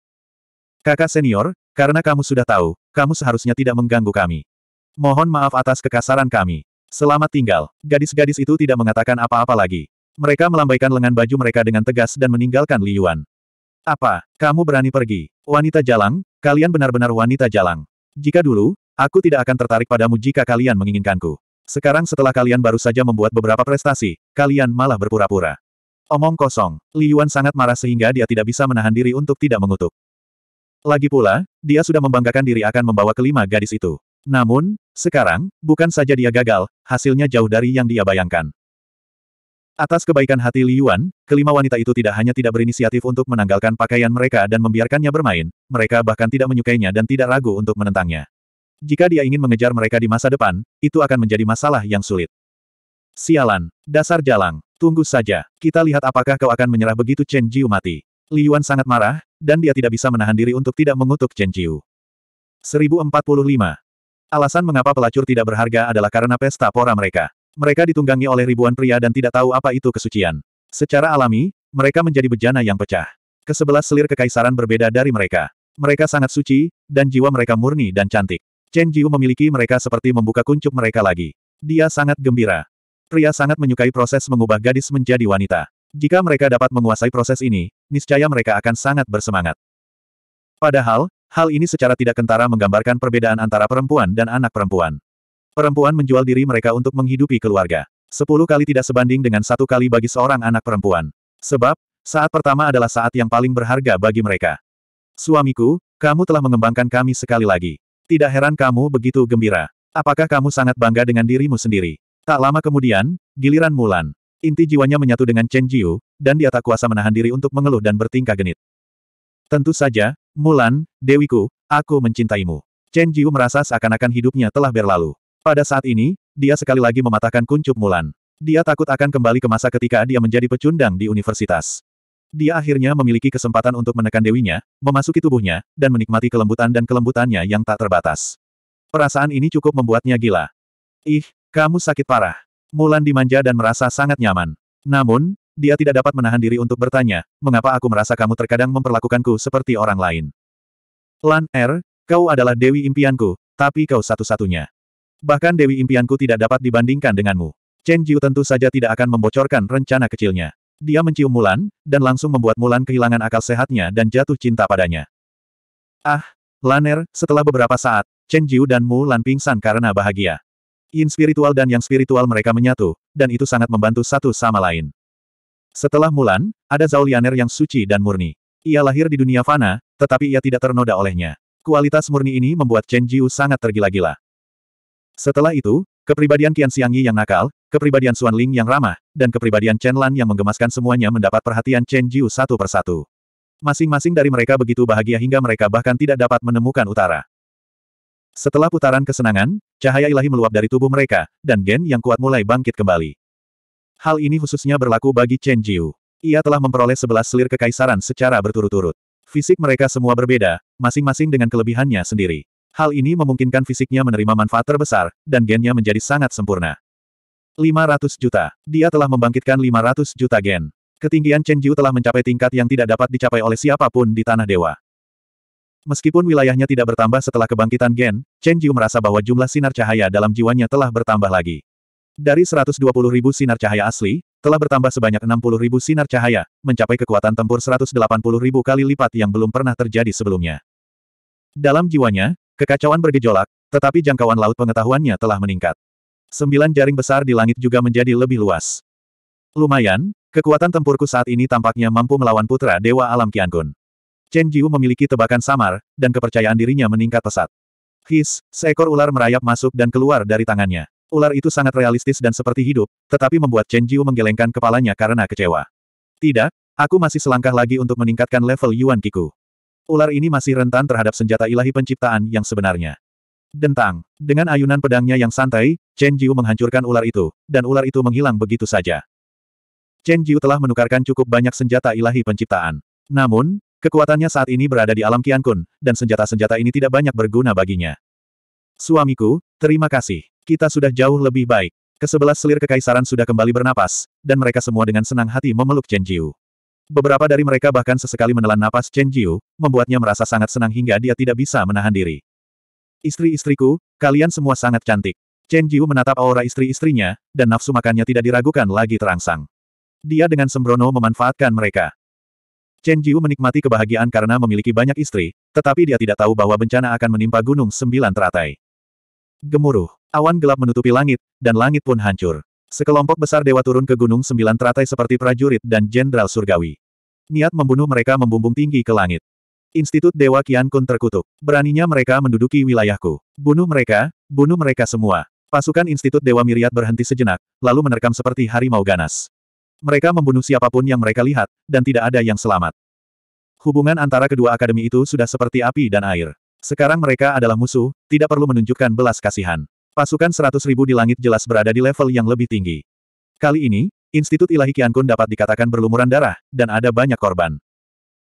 Kakak senior, karena kamu sudah tahu, kamu seharusnya tidak mengganggu kami. Mohon maaf atas kekasaran kami. Selamat tinggal. Gadis-gadis itu tidak mengatakan apa-apa lagi. Mereka melambaikan lengan baju mereka dengan tegas dan meninggalkan Li Yuan. Apa, kamu berani pergi? Wanita jalang, kalian benar-benar wanita jalang. Jika dulu, aku tidak akan tertarik padamu jika kalian menginginkanku. Sekarang setelah kalian baru saja membuat beberapa prestasi, kalian malah berpura-pura. Omong kosong, Li Yuan sangat marah sehingga dia tidak bisa menahan diri untuk tidak mengutuk. Lagi pula, dia sudah membanggakan diri akan membawa kelima gadis itu. Namun, sekarang, bukan saja dia gagal, hasilnya jauh dari yang dia bayangkan. Atas kebaikan hati Li Yuan, kelima wanita itu tidak hanya tidak berinisiatif untuk menanggalkan pakaian mereka dan membiarkannya bermain, mereka bahkan tidak menyukainya dan tidak ragu untuk menentangnya. Jika dia ingin mengejar mereka di masa depan, itu akan menjadi masalah yang sulit. Sialan, dasar jalang, tunggu saja, kita lihat apakah kau akan menyerah begitu Chen Jiu mati. Li Yuan sangat marah, dan dia tidak bisa menahan diri untuk tidak mengutuk Chen Jiu. 1045. Alasan mengapa pelacur tidak berharga adalah karena pesta pora mereka. Mereka ditunggangi oleh ribuan pria dan tidak tahu apa itu kesucian. Secara alami, mereka menjadi bejana yang pecah. Kesebelas selir kekaisaran berbeda dari mereka. Mereka sangat suci, dan jiwa mereka murni dan cantik. Chen Jiu memiliki mereka seperti membuka kuncup mereka lagi. Dia sangat gembira. Pria sangat menyukai proses mengubah gadis menjadi wanita. Jika mereka dapat menguasai proses ini, niscaya mereka akan sangat bersemangat. Padahal, hal ini secara tidak kentara menggambarkan perbedaan antara perempuan dan anak perempuan. Perempuan menjual diri mereka untuk menghidupi keluarga. Sepuluh kali tidak sebanding dengan satu kali bagi seorang anak perempuan. Sebab, saat pertama adalah saat yang paling berharga bagi mereka. Suamiku, kamu telah mengembangkan kami sekali lagi. Tidak heran kamu begitu gembira. Apakah kamu sangat bangga dengan dirimu sendiri? Tak lama kemudian, giliran Mulan. Inti jiwanya menyatu dengan Chen Jiu, dan dia tak kuasa menahan diri untuk mengeluh dan bertingkah genit. Tentu saja, Mulan, dewiku, aku mencintaimu. Chen Jiu merasa seakan-akan hidupnya telah berlalu. Pada saat ini, dia sekali lagi mematahkan kuncup Mulan. Dia takut akan kembali ke masa ketika dia menjadi pecundang di universitas. Dia akhirnya memiliki kesempatan untuk menekan dewinya, memasuki tubuhnya, dan menikmati kelembutan dan kelembutannya yang tak terbatas. Perasaan ini cukup membuatnya gila. Ih, kamu sakit parah. Mulan dimanja dan merasa sangat nyaman. Namun, dia tidak dapat menahan diri untuk bertanya, mengapa aku merasa kamu terkadang memperlakukanku seperti orang lain. Lan Er, kau adalah dewi impianku, tapi kau satu-satunya. Bahkan Dewi Impianku tidak dapat dibandingkan denganmu. Chen Jiu tentu saja tidak akan membocorkan rencana kecilnya. Dia mencium Mulan, dan langsung membuat Mulan kehilangan akal sehatnya dan jatuh cinta padanya. Ah, Laner, setelah beberapa saat, Chen Jiu dan Mulan pingsan karena bahagia. Yin spiritual dan yang spiritual mereka menyatu, dan itu sangat membantu satu sama lain. Setelah Mulan, ada Zhao Lianer yang suci dan murni. Ia lahir di dunia fana, tetapi ia tidak ternoda olehnya. Kualitas murni ini membuat Chen Jiu sangat tergila-gila. Setelah itu, kepribadian Qian Xiangyi yang nakal, kepribadian Xuan Ling yang ramah, dan kepribadian Chen Lan yang menggemaskan semuanya mendapat perhatian Chen Jiu satu persatu. Masing-masing dari mereka begitu bahagia hingga mereka bahkan tidak dapat menemukan utara. Setelah putaran kesenangan, cahaya ilahi meluap dari tubuh mereka, dan gen yang kuat mulai bangkit kembali. Hal ini khususnya berlaku bagi Chen Jiu. Ia telah memperoleh sebelas selir kekaisaran secara berturut-turut. Fisik mereka semua berbeda, masing-masing dengan kelebihannya sendiri. Hal ini memungkinkan fisiknya menerima manfaat terbesar, dan gennya menjadi sangat sempurna. 500 juta. Dia telah membangkitkan 500 juta gen. Ketinggian Chen Jiu telah mencapai tingkat yang tidak dapat dicapai oleh siapapun di Tanah Dewa. Meskipun wilayahnya tidak bertambah setelah kebangkitan gen, Chen Jiu merasa bahwa jumlah sinar cahaya dalam jiwanya telah bertambah lagi. Dari 120 ribu sinar cahaya asli, telah bertambah sebanyak 60 ribu sinar cahaya, mencapai kekuatan tempur 180 ribu kali lipat yang belum pernah terjadi sebelumnya. Dalam jiwanya, Kekacauan bergejolak, tetapi jangkauan laut pengetahuannya telah meningkat. Sembilan jaring besar di langit juga menjadi lebih luas. Lumayan, kekuatan tempurku saat ini tampaknya mampu melawan putra Dewa Alam Qiangun. Chen Jiu memiliki tebakan samar, dan kepercayaan dirinya meningkat pesat. His, seekor ular merayap masuk dan keluar dari tangannya. Ular itu sangat realistis dan seperti hidup, tetapi membuat Chen Jiu menggelengkan kepalanya karena kecewa. Tidak, aku masih selangkah lagi untuk meningkatkan level Yuan Kiku. Ular ini masih rentan terhadap senjata ilahi penciptaan yang sebenarnya. Dentang. Dengan ayunan pedangnya yang santai, Chen Jiu menghancurkan ular itu, dan ular itu menghilang begitu saja. Chen Jiu telah menukarkan cukup banyak senjata ilahi penciptaan. Namun, kekuatannya saat ini berada di alam Kun, dan senjata-senjata ini tidak banyak berguna baginya. Suamiku, terima kasih. Kita sudah jauh lebih baik. Kesebelas selir kekaisaran sudah kembali bernapas, dan mereka semua dengan senang hati memeluk Chen Jiu. Beberapa dari mereka bahkan sesekali menelan napas Chen Jiu, membuatnya merasa sangat senang hingga dia tidak bisa menahan diri. Istri-istriku, kalian semua sangat cantik. Chen Jiu menatap aura istri-istrinya, dan nafsu makannya tidak diragukan lagi terangsang. Dia dengan sembrono memanfaatkan mereka. Chen Jiu menikmati kebahagiaan karena memiliki banyak istri, tetapi dia tidak tahu bahwa bencana akan menimpa Gunung Sembilan Teratai. Gemuruh, awan gelap menutupi langit, dan langit pun hancur. Sekelompok besar dewa turun ke Gunung Sembilan Teratai seperti prajurit dan Jenderal Surgawi. Niat membunuh mereka membumbung tinggi ke langit. Institut Dewa Kian Kun terkutuk. Beraninya mereka menduduki wilayahku. Bunuh mereka, bunuh mereka semua. Pasukan Institut Dewa Miriat berhenti sejenak, lalu menerkam seperti harimau ganas. Mereka membunuh siapapun yang mereka lihat, dan tidak ada yang selamat. Hubungan antara kedua akademi itu sudah seperti api dan air. Sekarang mereka adalah musuh, tidak perlu menunjukkan belas kasihan. Pasukan 100.000 di langit jelas berada di level yang lebih tinggi. Kali ini, Institut Ilahi Kun dapat dikatakan berlumuran darah, dan ada banyak korban.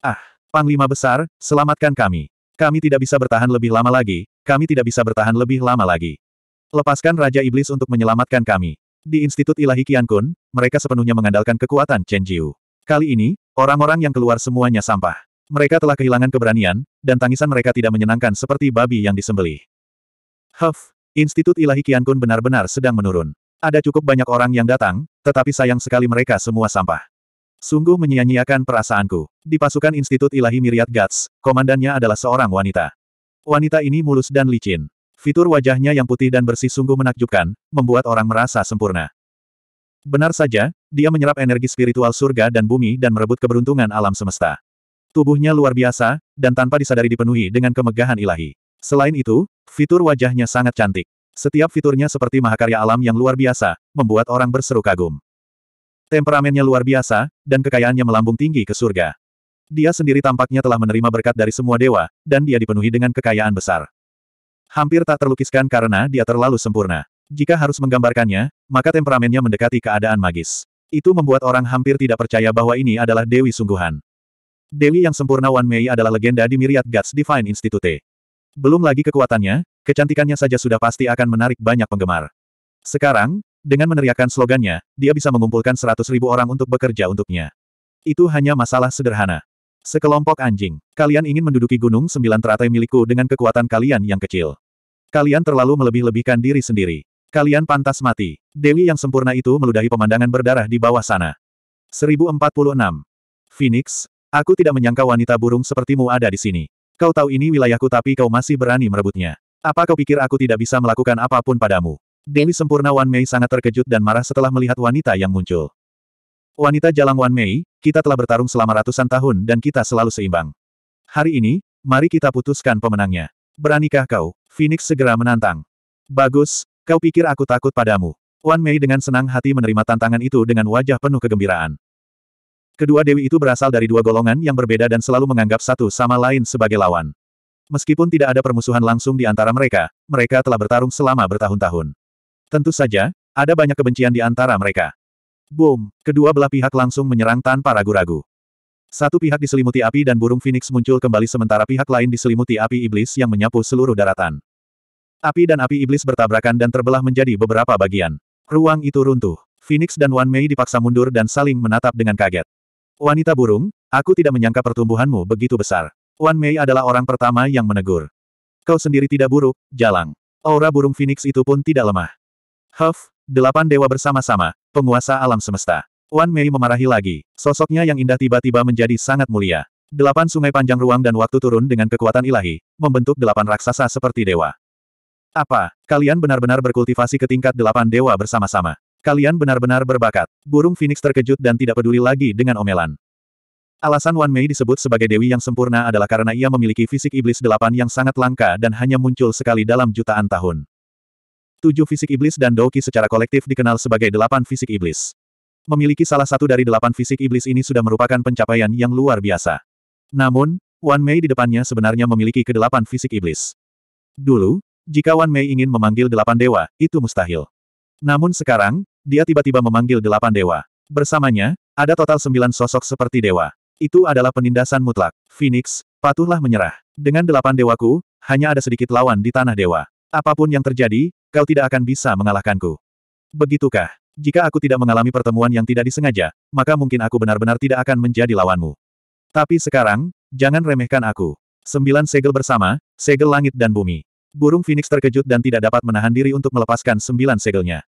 Ah, Panglima Besar, selamatkan kami. Kami tidak bisa bertahan lebih lama lagi, kami tidak bisa bertahan lebih lama lagi. Lepaskan Raja Iblis untuk menyelamatkan kami. Di Institut Ilahi Kun, mereka sepenuhnya mengandalkan kekuatan Chen Jiu. Kali ini, orang-orang yang keluar semuanya sampah. Mereka telah kehilangan keberanian, dan tangisan mereka tidak menyenangkan seperti babi yang disembelih. Huff, Institut Ilahi Qiankun benar-benar sedang menurun. Ada cukup banyak orang yang datang, tetapi sayang sekali mereka semua sampah. Sungguh menyia-nyiakan perasaanku. Di pasukan Institut Ilahi Miriat Guts, komandannya adalah seorang wanita. Wanita ini mulus dan licin. Fitur wajahnya yang putih dan bersih sungguh menakjubkan, membuat orang merasa sempurna. Benar saja, dia menyerap energi spiritual surga dan bumi dan merebut keberuntungan alam semesta. Tubuhnya luar biasa, dan tanpa disadari dipenuhi dengan kemegahan ilahi. Selain itu, fitur wajahnya sangat cantik. Setiap fiturnya seperti mahakarya alam yang luar biasa, membuat orang berseru kagum. Temperamennya luar biasa, dan kekayaannya melambung tinggi ke surga. Dia sendiri tampaknya telah menerima berkat dari semua dewa, dan dia dipenuhi dengan kekayaan besar. Hampir tak terlukiskan karena dia terlalu sempurna. Jika harus menggambarkannya, maka temperamennya mendekati keadaan magis. Itu membuat orang hampir tidak percaya bahwa ini adalah Dewi sungguhan. Dewi yang sempurna Wan Mei adalah legenda di Myriad Gods Divine Institute. Belum lagi kekuatannya, kecantikannya saja sudah pasti akan menarik banyak penggemar. Sekarang, dengan meneriakkan slogannya, dia bisa mengumpulkan seratus ribu orang untuk bekerja untuknya. Itu hanya masalah sederhana. Sekelompok anjing, kalian ingin menduduki gunung sembilan teratai milikku dengan kekuatan kalian yang kecil. Kalian terlalu melebih-lebihkan diri sendiri. Kalian pantas mati. Dewi yang sempurna itu meludahi pemandangan berdarah di bawah sana. 1046. Phoenix, aku tidak menyangka wanita burung sepertimu ada di sini. Kau tahu ini wilayahku tapi kau masih berani merebutnya. Apa kau pikir aku tidak bisa melakukan apapun padamu? Dewi sempurna Wan Mei sangat terkejut dan marah setelah melihat wanita yang muncul. Wanita jalang Wan Mei, kita telah bertarung selama ratusan tahun dan kita selalu seimbang. Hari ini, mari kita putuskan pemenangnya. Beranikah kau? Phoenix segera menantang. Bagus, kau pikir aku takut padamu. Wan Mei dengan senang hati menerima tantangan itu dengan wajah penuh kegembiraan. Kedua dewi itu berasal dari dua golongan yang berbeda dan selalu menganggap satu sama lain sebagai lawan. Meskipun tidak ada permusuhan langsung di antara mereka, mereka telah bertarung selama bertahun-tahun. Tentu saja, ada banyak kebencian di antara mereka. Boom! Kedua belah pihak langsung menyerang tanpa ragu-ragu. Satu pihak diselimuti api dan burung phoenix muncul kembali sementara pihak lain diselimuti api iblis yang menyapu seluruh daratan. Api dan api iblis bertabrakan dan terbelah menjadi beberapa bagian. Ruang itu runtuh. Phoenix dan Wan Mei dipaksa mundur dan saling menatap dengan kaget. Wanita burung, aku tidak menyangka pertumbuhanmu begitu besar. Wan Mei adalah orang pertama yang menegur. Kau sendiri tidak buruk, jalang. Aura burung Phoenix itu pun tidak lemah. Huff, delapan dewa bersama-sama, penguasa alam semesta. Wan Mei memarahi lagi, sosoknya yang indah tiba-tiba menjadi sangat mulia. Delapan sungai panjang ruang dan waktu turun dengan kekuatan ilahi, membentuk delapan raksasa seperti dewa. Apa, kalian benar-benar berkultivasi ke tingkat delapan dewa bersama-sama? Kalian benar-benar berbakat. Burung Phoenix terkejut dan tidak peduli lagi dengan omelan. Alasan Wan Mei disebut sebagai dewi yang sempurna adalah karena ia memiliki fisik iblis delapan yang sangat langka dan hanya muncul sekali dalam jutaan tahun. Tujuh fisik iblis dan Doki secara kolektif dikenal sebagai delapan fisik iblis. Memiliki salah satu dari delapan fisik iblis ini sudah merupakan pencapaian yang luar biasa. Namun, Wan Mei di depannya sebenarnya memiliki kedelapan fisik iblis. Dulu, jika Wan Mei ingin memanggil delapan dewa, itu mustahil. Namun sekarang, dia tiba-tiba memanggil delapan dewa. Bersamanya, ada total sembilan sosok seperti dewa. Itu adalah penindasan mutlak. Phoenix, patuhlah menyerah. Dengan delapan dewaku, hanya ada sedikit lawan di tanah dewa. Apapun yang terjadi, kau tidak akan bisa mengalahkanku. Begitukah? Jika aku tidak mengalami pertemuan yang tidak disengaja, maka mungkin aku benar-benar tidak akan menjadi lawanmu. Tapi sekarang, jangan remehkan aku. Sembilan segel bersama, segel langit dan bumi. Burung Phoenix terkejut dan tidak dapat menahan diri untuk melepaskan sembilan segelnya.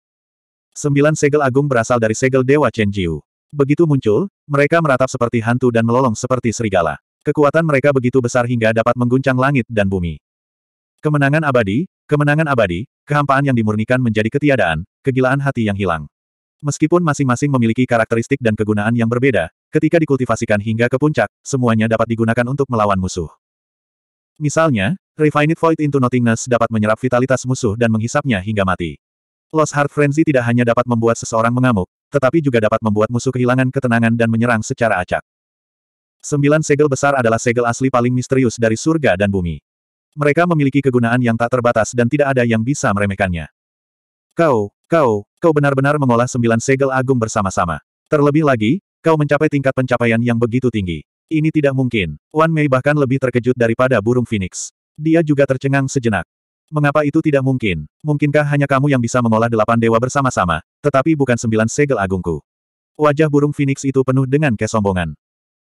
Sembilan segel agung berasal dari segel Dewa Chen Jiu. Begitu muncul, mereka meratap seperti hantu dan melolong seperti serigala. Kekuatan mereka begitu besar hingga dapat mengguncang langit dan bumi. Kemenangan abadi, kemenangan abadi, kehampaan yang dimurnikan menjadi ketiadaan, kegilaan hati yang hilang. Meskipun masing-masing memiliki karakteristik dan kegunaan yang berbeda, ketika dikultivasikan hingga ke puncak, semuanya dapat digunakan untuk melawan musuh. Misalnya, Refined Void into Nothingness dapat menyerap vitalitas musuh dan menghisapnya hingga mati. Lost Heart Frenzy tidak hanya dapat membuat seseorang mengamuk, tetapi juga dapat membuat musuh kehilangan ketenangan dan menyerang secara acak. Sembilan segel besar adalah segel asli paling misterius dari surga dan bumi. Mereka memiliki kegunaan yang tak terbatas dan tidak ada yang bisa meremehkannya. Kau, kau, kau benar-benar mengolah sembilan segel agung bersama-sama. Terlebih lagi, kau mencapai tingkat pencapaian yang begitu tinggi. Ini tidak mungkin. Wan Mei bahkan lebih terkejut daripada burung phoenix. Dia juga tercengang sejenak. Mengapa itu tidak mungkin? Mungkinkah hanya kamu yang bisa mengolah delapan dewa bersama-sama, tetapi bukan sembilan segel agungku? Wajah burung Phoenix itu penuh dengan kesombongan.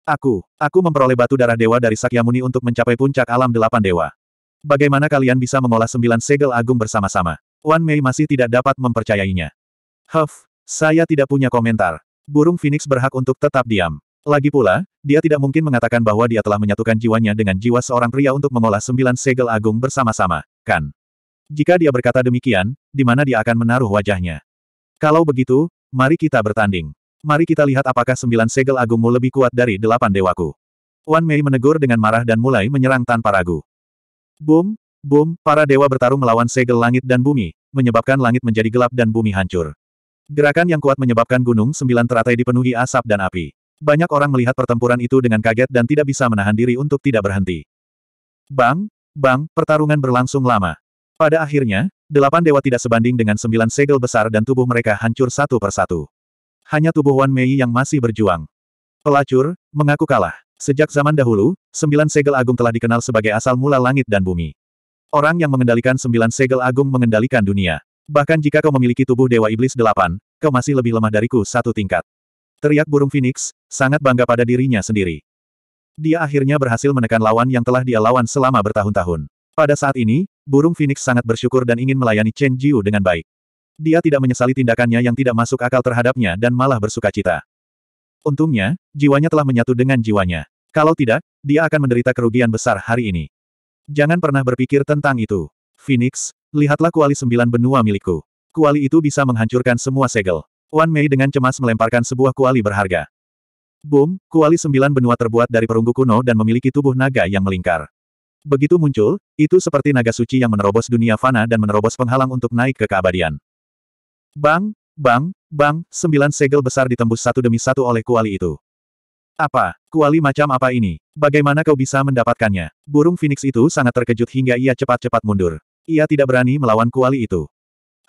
Aku, aku memperoleh batu darah dewa dari Sakyamuni untuk mencapai puncak alam delapan dewa. Bagaimana kalian bisa mengolah sembilan segel agung bersama-sama? Wan Mei masih tidak dapat mempercayainya. Huff, saya tidak punya komentar. Burung Phoenix berhak untuk tetap diam. Lagi pula, dia tidak mungkin mengatakan bahwa dia telah menyatukan jiwanya dengan jiwa seorang pria untuk mengolah sembilan segel agung bersama-sama, kan? Jika dia berkata demikian, di mana dia akan menaruh wajahnya? Kalau begitu, mari kita bertanding. Mari kita lihat apakah sembilan segel agungmu lebih kuat dari delapan dewaku. Wan Mei menegur dengan marah dan mulai menyerang tanpa ragu. Boom, boom, para dewa bertarung melawan segel langit dan bumi, menyebabkan langit menjadi gelap dan bumi hancur. Gerakan yang kuat menyebabkan gunung sembilan teratai dipenuhi asap dan api. Banyak orang melihat pertempuran itu dengan kaget dan tidak bisa menahan diri untuk tidak berhenti. Bang, bang, pertarungan berlangsung lama. Pada akhirnya, delapan dewa tidak sebanding dengan sembilan segel besar dan tubuh mereka hancur satu persatu. Hanya tubuh Wan Mei yang masih berjuang. Pelacur, mengaku kalah. Sejak zaman dahulu, sembilan segel agung telah dikenal sebagai asal mula langit dan bumi. Orang yang mengendalikan sembilan segel agung mengendalikan dunia. Bahkan jika kau memiliki tubuh Dewa Iblis delapan, kau masih lebih lemah dariku satu tingkat. Teriak burung Phoenix, sangat bangga pada dirinya sendiri. Dia akhirnya berhasil menekan lawan yang telah dia lawan selama bertahun-tahun. Pada saat ini, burung Phoenix sangat bersyukur dan ingin melayani Chen Jiu dengan baik. Dia tidak menyesali tindakannya yang tidak masuk akal terhadapnya dan malah bersuka cita. Untungnya, jiwanya telah menyatu dengan jiwanya. Kalau tidak, dia akan menderita kerugian besar hari ini. Jangan pernah berpikir tentang itu. Phoenix, lihatlah kuali sembilan benua milikku. Kuali itu bisa menghancurkan semua segel. Wan Mei dengan cemas melemparkan sebuah kuali berharga. Boom, kuali sembilan benua terbuat dari perunggu kuno dan memiliki tubuh naga yang melingkar. Begitu muncul, itu seperti naga suci yang menerobos dunia fana dan menerobos penghalang untuk naik ke keabadian. Bang, bang, bang, sembilan segel besar ditembus satu demi satu oleh kuali itu. Apa? Kuali macam apa ini? Bagaimana kau bisa mendapatkannya? Burung Phoenix itu sangat terkejut hingga ia cepat-cepat mundur. Ia tidak berani melawan kuali itu.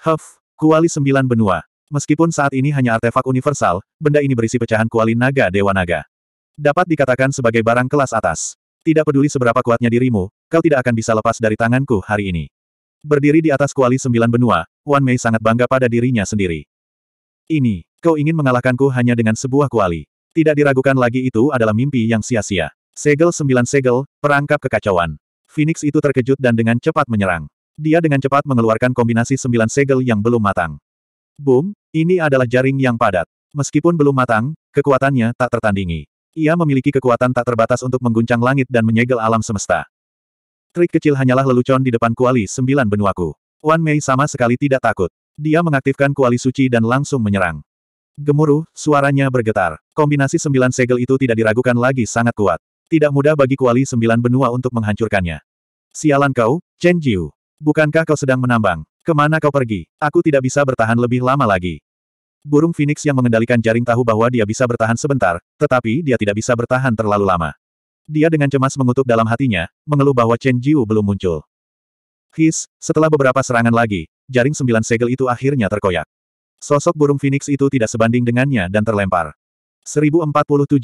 Huff, kuali sembilan benua. Meskipun saat ini hanya artefak universal, benda ini berisi pecahan kuali naga Dewa Naga. Dapat dikatakan sebagai barang kelas atas. Tidak peduli seberapa kuatnya dirimu, kau tidak akan bisa lepas dari tanganku hari ini. Berdiri di atas kuali sembilan benua, Wan Mei sangat bangga pada dirinya sendiri. Ini, kau ingin mengalahkanku hanya dengan sebuah kuali. Tidak diragukan lagi itu adalah mimpi yang sia-sia. Segel sembilan segel, perangkap kekacauan. Phoenix itu terkejut dan dengan cepat menyerang. Dia dengan cepat mengeluarkan kombinasi sembilan segel yang belum matang. Boom, ini adalah jaring yang padat. Meskipun belum matang, kekuatannya tak tertandingi. Ia memiliki kekuatan tak terbatas untuk mengguncang langit dan menyegel alam semesta. Trik kecil hanyalah lelucon di depan kuali sembilan benuaku. Wan Mei sama sekali tidak takut. Dia mengaktifkan kuali suci dan langsung menyerang. Gemuruh, suaranya bergetar. Kombinasi sembilan segel itu tidak diragukan lagi sangat kuat. Tidak mudah bagi kuali sembilan benua untuk menghancurkannya. Sialan kau, Chen Jiu. Bukankah kau sedang menambang? Kemana kau pergi? Aku tidak bisa bertahan lebih lama lagi. Burung Phoenix yang mengendalikan jaring tahu bahwa dia bisa bertahan sebentar, tetapi dia tidak bisa bertahan terlalu lama. Dia dengan cemas mengutuk dalam hatinya, mengeluh bahwa Chen Jiu belum muncul. His, setelah beberapa serangan lagi, jaring sembilan segel itu akhirnya terkoyak. Sosok burung Phoenix itu tidak sebanding dengannya dan terlempar. 1047.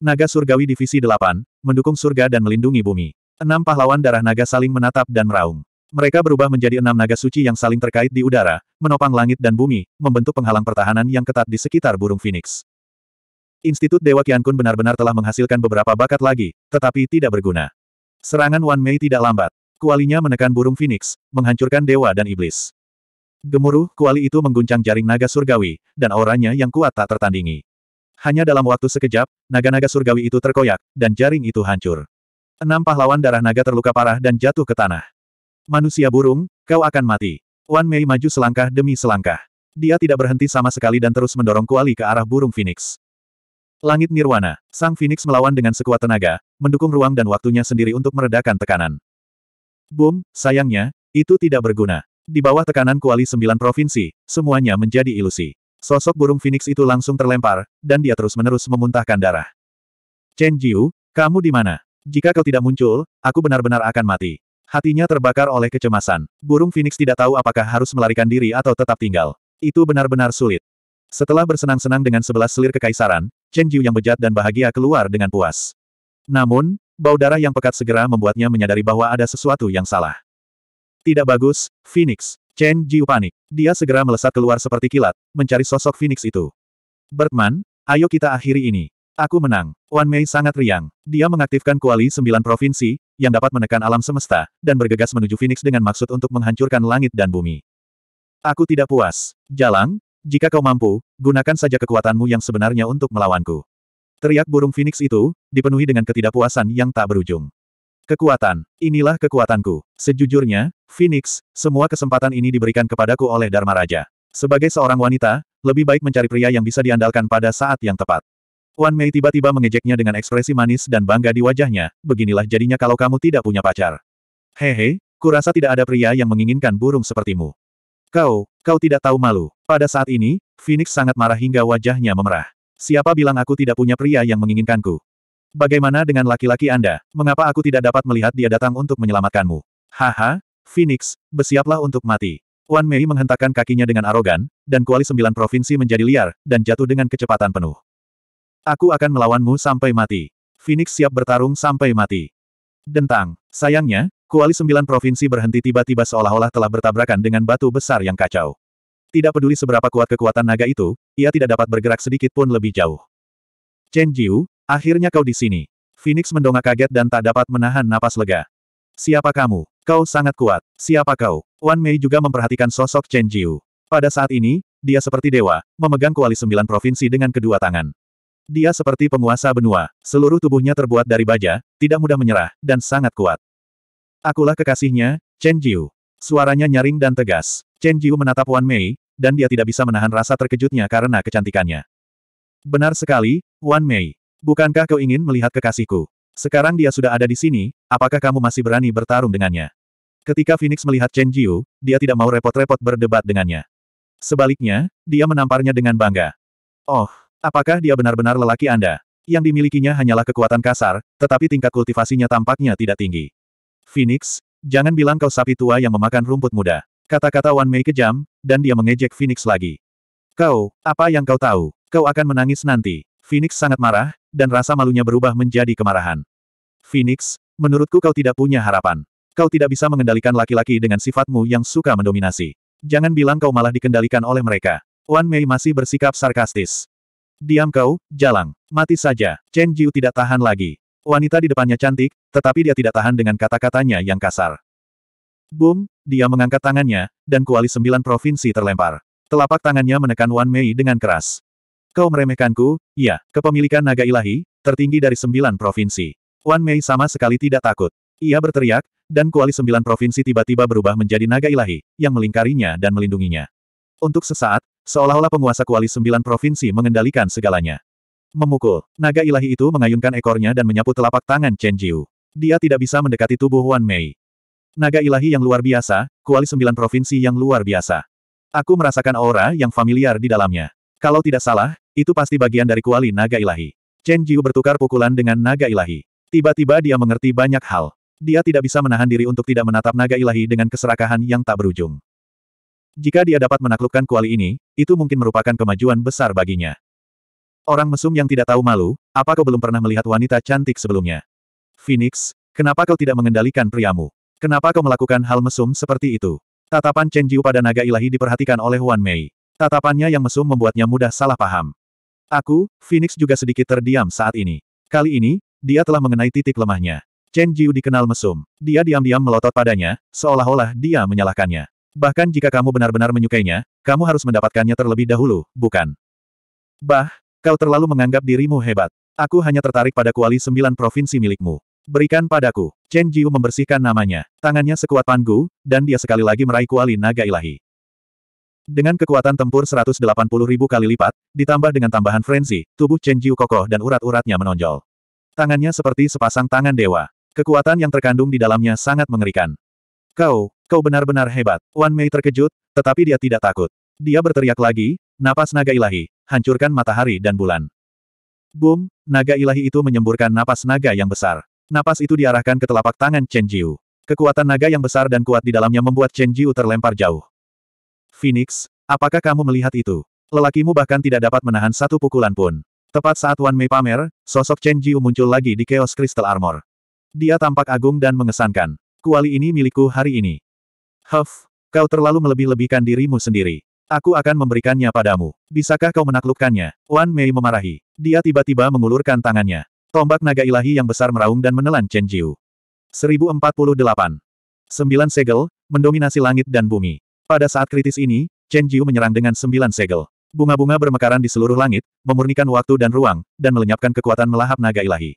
Naga Surgawi Divisi 8, mendukung surga dan melindungi bumi. Enam pahlawan darah naga saling menatap dan meraung. Mereka berubah menjadi enam naga suci yang saling terkait di udara, menopang langit dan bumi, membentuk penghalang pertahanan yang ketat di sekitar burung Phoenix. Institut Dewa Kian Kun benar-benar telah menghasilkan beberapa bakat lagi, tetapi tidak berguna. Serangan Wan Mei tidak lambat. Kualinya menekan burung Phoenix, menghancurkan dewa dan iblis. Gemuruh, kuali itu mengguncang jaring naga surgawi, dan auranya yang kuat tak tertandingi. Hanya dalam waktu sekejap, naga-naga surgawi itu terkoyak, dan jaring itu hancur. Enam pahlawan darah naga terluka parah dan jatuh ke tanah. Manusia burung, kau akan mati. Wan Mei maju selangkah demi selangkah. Dia tidak berhenti sama sekali dan terus mendorong kuali ke arah burung Phoenix. Langit Nirwana, Sang Phoenix melawan dengan sekuat tenaga, mendukung ruang dan waktunya sendiri untuk meredakan tekanan. Boom, sayangnya, itu tidak berguna. Di bawah tekanan kuali sembilan provinsi, semuanya menjadi ilusi. Sosok burung Phoenix itu langsung terlempar, dan dia terus-menerus memuntahkan darah. Chen Jiu, kamu di mana? Jika kau tidak muncul, aku benar-benar akan mati. Hatinya terbakar oleh kecemasan. Burung Phoenix tidak tahu apakah harus melarikan diri atau tetap tinggal. Itu benar-benar sulit. Setelah bersenang-senang dengan sebelas selir kekaisaran, Chen Jiu yang bejat dan bahagia keluar dengan puas. Namun, bau darah yang pekat segera membuatnya menyadari bahwa ada sesuatu yang salah. Tidak bagus, Phoenix. Chen Jiu panik. Dia segera melesat keluar seperti kilat, mencari sosok Phoenix itu. Bertman, ayo kita akhiri ini. Aku menang. Wan Mei sangat riang. Dia mengaktifkan kuali sembilan provinsi, yang dapat menekan alam semesta, dan bergegas menuju Phoenix dengan maksud untuk menghancurkan langit dan bumi. Aku tidak puas. Jalang, jika kau mampu, gunakan saja kekuatanmu yang sebenarnya untuk melawanku. Teriak burung Phoenix itu, dipenuhi dengan ketidakpuasan yang tak berujung. Kekuatan, inilah kekuatanku. Sejujurnya, Phoenix, semua kesempatan ini diberikan kepadaku oleh Dharma Raja. Sebagai seorang wanita, lebih baik mencari pria yang bisa diandalkan pada saat yang tepat. Wan Mei tiba-tiba mengejeknya dengan ekspresi manis dan bangga di wajahnya, beginilah jadinya kalau kamu tidak punya pacar. Hehe, kurasa tidak ada pria yang menginginkan burung sepertimu. Kau, kau tidak tahu malu. Pada saat ini, Phoenix sangat marah hingga wajahnya memerah. Siapa bilang aku tidak punya pria yang menginginkanku? Bagaimana dengan laki-laki Anda? Mengapa aku tidak dapat melihat dia datang untuk menyelamatkanmu? Haha, Phoenix, bersiaplah untuk mati. Wan Mei menghentakkan kakinya dengan arogan, dan kuali sembilan provinsi menjadi liar, dan jatuh dengan kecepatan penuh. Aku akan melawanmu sampai mati. Phoenix siap bertarung sampai mati. Dentang. Sayangnya, kuali sembilan provinsi berhenti tiba-tiba seolah-olah telah bertabrakan dengan batu besar yang kacau. Tidak peduli seberapa kuat kekuatan naga itu, ia tidak dapat bergerak sedikit pun lebih jauh. Chen Jiu, akhirnya kau di sini. Phoenix mendongak kaget dan tak dapat menahan napas lega. Siapa kamu? Kau sangat kuat. Siapa kau? Wan Mei juga memperhatikan sosok Chen Jiu. Pada saat ini, dia seperti dewa, memegang kuali sembilan provinsi dengan kedua tangan. Dia seperti penguasa benua, seluruh tubuhnya terbuat dari baja, tidak mudah menyerah, dan sangat kuat. Akulah kekasihnya, Chen Jiu. Suaranya nyaring dan tegas. Chen Jiu menatap Wan Mei, dan dia tidak bisa menahan rasa terkejutnya karena kecantikannya. Benar sekali, Wan Mei. Bukankah kau ingin melihat kekasihku? Sekarang dia sudah ada di sini, apakah kamu masih berani bertarung dengannya? Ketika Phoenix melihat Chen Jiu, dia tidak mau repot-repot berdebat dengannya. Sebaliknya, dia menamparnya dengan bangga. Oh, Apakah dia benar-benar lelaki Anda? Yang dimilikinya hanyalah kekuatan kasar, tetapi tingkat kultivasinya tampaknya tidak tinggi. Phoenix, jangan bilang kau sapi tua yang memakan rumput muda. Kata-kata Wan Mei kejam, dan dia mengejek Phoenix lagi. Kau, apa yang kau tahu? Kau akan menangis nanti. Phoenix sangat marah, dan rasa malunya berubah menjadi kemarahan. Phoenix, menurutku kau tidak punya harapan. Kau tidak bisa mengendalikan laki-laki dengan sifatmu yang suka mendominasi. Jangan bilang kau malah dikendalikan oleh mereka. Wan Mei masih bersikap sarkastis. Diam kau, jalang. Mati saja. Chen Jiu tidak tahan lagi. Wanita di depannya cantik, tetapi dia tidak tahan dengan kata-katanya yang kasar. Boom, dia mengangkat tangannya, dan kuali sembilan provinsi terlempar. Telapak tangannya menekan Wan Mei dengan keras. Kau meremehkanku, ya, kepemilikan naga ilahi, tertinggi dari sembilan provinsi. Wan Mei sama sekali tidak takut. Ia berteriak, dan kuali sembilan provinsi tiba-tiba berubah menjadi naga ilahi, yang melingkarinya dan melindunginya. Untuk sesaat, Seolah-olah penguasa kuali sembilan provinsi mengendalikan segalanya. Memukul, naga ilahi itu mengayunkan ekornya dan menyapu telapak tangan Chen Jiu. Dia tidak bisa mendekati tubuh Wan Mei. Naga ilahi yang luar biasa, kuali sembilan provinsi yang luar biasa. Aku merasakan aura yang familiar di dalamnya. Kalau tidak salah, itu pasti bagian dari kuali naga ilahi. Chen Jiu bertukar pukulan dengan naga ilahi. Tiba-tiba dia mengerti banyak hal. Dia tidak bisa menahan diri untuk tidak menatap naga ilahi dengan keserakahan yang tak berujung. Jika dia dapat menaklukkan kuali ini, itu mungkin merupakan kemajuan besar baginya. Orang mesum yang tidak tahu malu, apa kau belum pernah melihat wanita cantik sebelumnya? Phoenix, kenapa kau tidak mengendalikan priamu? Kenapa kau melakukan hal mesum seperti itu? Tatapan Chen Jiu pada naga ilahi diperhatikan oleh Wan Mei. Tatapannya yang mesum membuatnya mudah salah paham. Aku, Phoenix juga sedikit terdiam saat ini. Kali ini, dia telah mengenai titik lemahnya. Chen Jiu dikenal mesum. Dia diam-diam melotot padanya, seolah-olah dia menyalahkannya. Bahkan jika kamu benar-benar menyukainya, kamu harus mendapatkannya terlebih dahulu, bukan? Bah, kau terlalu menganggap dirimu hebat. Aku hanya tertarik pada kuali sembilan provinsi milikmu. Berikan padaku. Chen Jiu membersihkan namanya. Tangannya sekuat panggung, dan dia sekali lagi meraih kuali naga ilahi. Dengan kekuatan tempur 180 ribu kali lipat, ditambah dengan tambahan frenzy, tubuh Chen Jiu kokoh dan urat-uratnya menonjol. Tangannya seperti sepasang tangan dewa. Kekuatan yang terkandung di dalamnya sangat mengerikan. Kau, kau benar-benar hebat. Wan Mei terkejut, tetapi dia tidak takut. Dia berteriak lagi, napas naga ilahi, hancurkan matahari dan bulan. Boom, naga ilahi itu menyemburkan napas naga yang besar. Napas itu diarahkan ke telapak tangan Chen Jiu. Kekuatan naga yang besar dan kuat di dalamnya membuat Chen Jiu terlempar jauh. Phoenix, apakah kamu melihat itu? Lelakimu bahkan tidak dapat menahan satu pukulan pun. Tepat saat Wan Mei pamer, sosok Chen Jiu muncul lagi di Chaos Crystal Armor. Dia tampak agung dan mengesankan. Kuali ini milikku hari ini. Huff, kau terlalu melebih-lebihkan dirimu sendiri. Aku akan memberikannya padamu. Bisakah kau menaklukkannya? Wan Mei memarahi. Dia tiba-tiba mengulurkan tangannya. Tombak naga ilahi yang besar meraung dan menelan Chen Jiu. 1048. Sembilan segel, mendominasi langit dan bumi. Pada saat kritis ini, Chen Jiu menyerang dengan sembilan segel. Bunga-bunga bermekaran di seluruh langit, memurnikan waktu dan ruang, dan melenyapkan kekuatan melahap naga ilahi.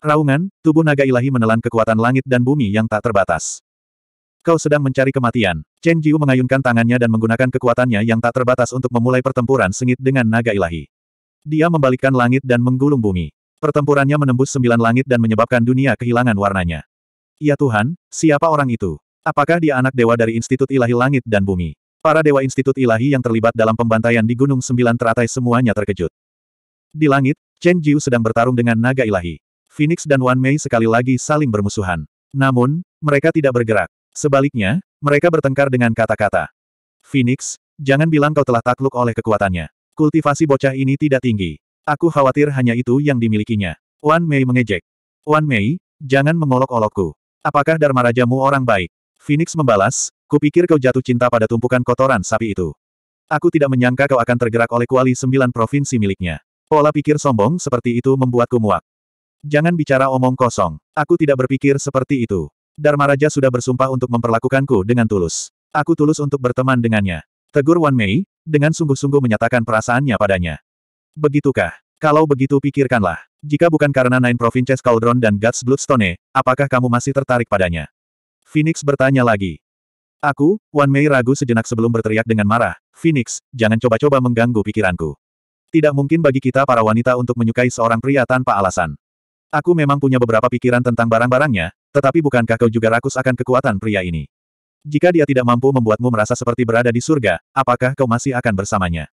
Raungan, tubuh naga ilahi menelan kekuatan langit dan bumi yang tak terbatas. Kau sedang mencari kematian. Chen Jiu mengayunkan tangannya dan menggunakan kekuatannya yang tak terbatas untuk memulai pertempuran sengit dengan naga ilahi. Dia membalikkan langit dan menggulung bumi. Pertempurannya menembus sembilan langit dan menyebabkan dunia kehilangan warnanya. Ya Tuhan, siapa orang itu? Apakah dia anak dewa dari Institut Ilahi Langit dan Bumi? Para dewa Institut Ilahi yang terlibat dalam pembantaian di Gunung Sembilan Teratai semuanya terkejut. Di langit, Chen Jiu sedang bertarung dengan naga ilahi. Phoenix dan Wan Mei sekali lagi saling bermusuhan. Namun, mereka tidak bergerak. Sebaliknya, mereka bertengkar dengan kata-kata. Phoenix, jangan bilang kau telah takluk oleh kekuatannya. Kultivasi bocah ini tidak tinggi. Aku khawatir hanya itu yang dimilikinya. Wan Mei mengejek. Wan Mei, jangan mengolok-olokku. Apakah Dharma Rajamu orang baik? Phoenix membalas, kupikir kau jatuh cinta pada tumpukan kotoran sapi itu. Aku tidak menyangka kau akan tergerak oleh kuali sembilan provinsi miliknya. Pola pikir sombong seperti itu membuatku muak. Jangan bicara omong kosong. Aku tidak berpikir seperti itu. Dharma Raja sudah bersumpah untuk memperlakukanku dengan tulus. Aku tulus untuk berteman dengannya. Tegur Wan Mei, dengan sungguh-sungguh menyatakan perasaannya padanya. Begitukah? Kalau begitu pikirkanlah. Jika bukan karena Nine Provinces Cauldron dan Guts Bloodstone, apakah kamu masih tertarik padanya? Phoenix bertanya lagi. Aku, Wan Mei ragu sejenak sebelum berteriak dengan marah, Phoenix, jangan coba-coba mengganggu pikiranku. Tidak mungkin bagi kita para wanita untuk menyukai seorang pria tanpa alasan. Aku memang punya beberapa pikiran tentang barang-barangnya, tetapi bukankah kau juga rakus akan kekuatan pria ini? Jika dia tidak mampu membuatmu merasa seperti berada di surga, apakah kau masih akan bersamanya?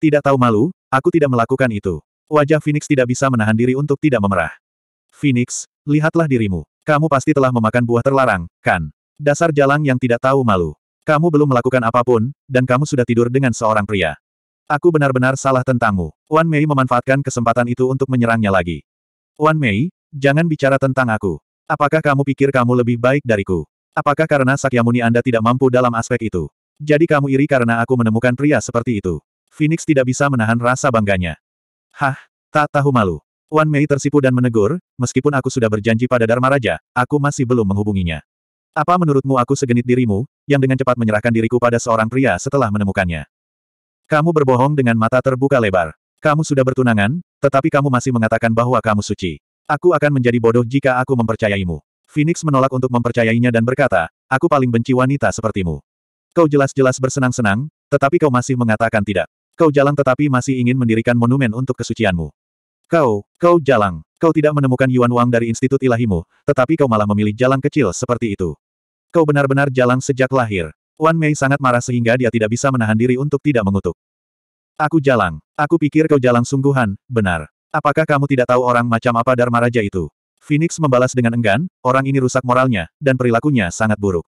Tidak tahu malu, aku tidak melakukan itu. Wajah Phoenix tidak bisa menahan diri untuk tidak memerah. Phoenix, lihatlah dirimu. Kamu pasti telah memakan buah terlarang, kan? Dasar jalan yang tidak tahu malu. Kamu belum melakukan apapun, dan kamu sudah tidur dengan seorang pria. Aku benar-benar salah tentangmu. Wan Mei memanfaatkan kesempatan itu untuk menyerangnya lagi. Wan Mei, jangan bicara tentang aku. Apakah kamu pikir kamu lebih baik dariku? Apakah karena Sakyamuni Anda tidak mampu dalam aspek itu? Jadi kamu iri karena aku menemukan pria seperti itu. Phoenix tidak bisa menahan rasa bangganya. Hah, tak tahu malu. Wan Mei tersipu dan menegur, meskipun aku sudah berjanji pada Dharma Raja, aku masih belum menghubunginya. Apa menurutmu aku segenit dirimu, yang dengan cepat menyerahkan diriku pada seorang pria setelah menemukannya? Kamu berbohong dengan mata terbuka lebar. Kamu sudah bertunangan, tetapi kamu masih mengatakan bahwa kamu suci. Aku akan menjadi bodoh jika aku mempercayaimu. Phoenix menolak untuk mempercayainya dan berkata, aku paling benci wanita sepertimu. Kau jelas-jelas bersenang-senang, tetapi kau masih mengatakan tidak. Kau jalan tetapi masih ingin mendirikan monumen untuk kesucianmu. Kau, kau jalan. Kau tidak menemukan Yuan Wang dari Institut Ilahimu, tetapi kau malah memilih jalan kecil seperti itu. Kau benar-benar jalan sejak lahir. Wan Mei sangat marah sehingga dia tidak bisa menahan diri untuk tidak mengutuk. Aku jalang. Aku pikir kau jalang sungguhan, benar. Apakah kamu tidak tahu orang macam apa Dharma Raja itu? Phoenix membalas dengan enggan, orang ini rusak moralnya, dan perilakunya sangat buruk.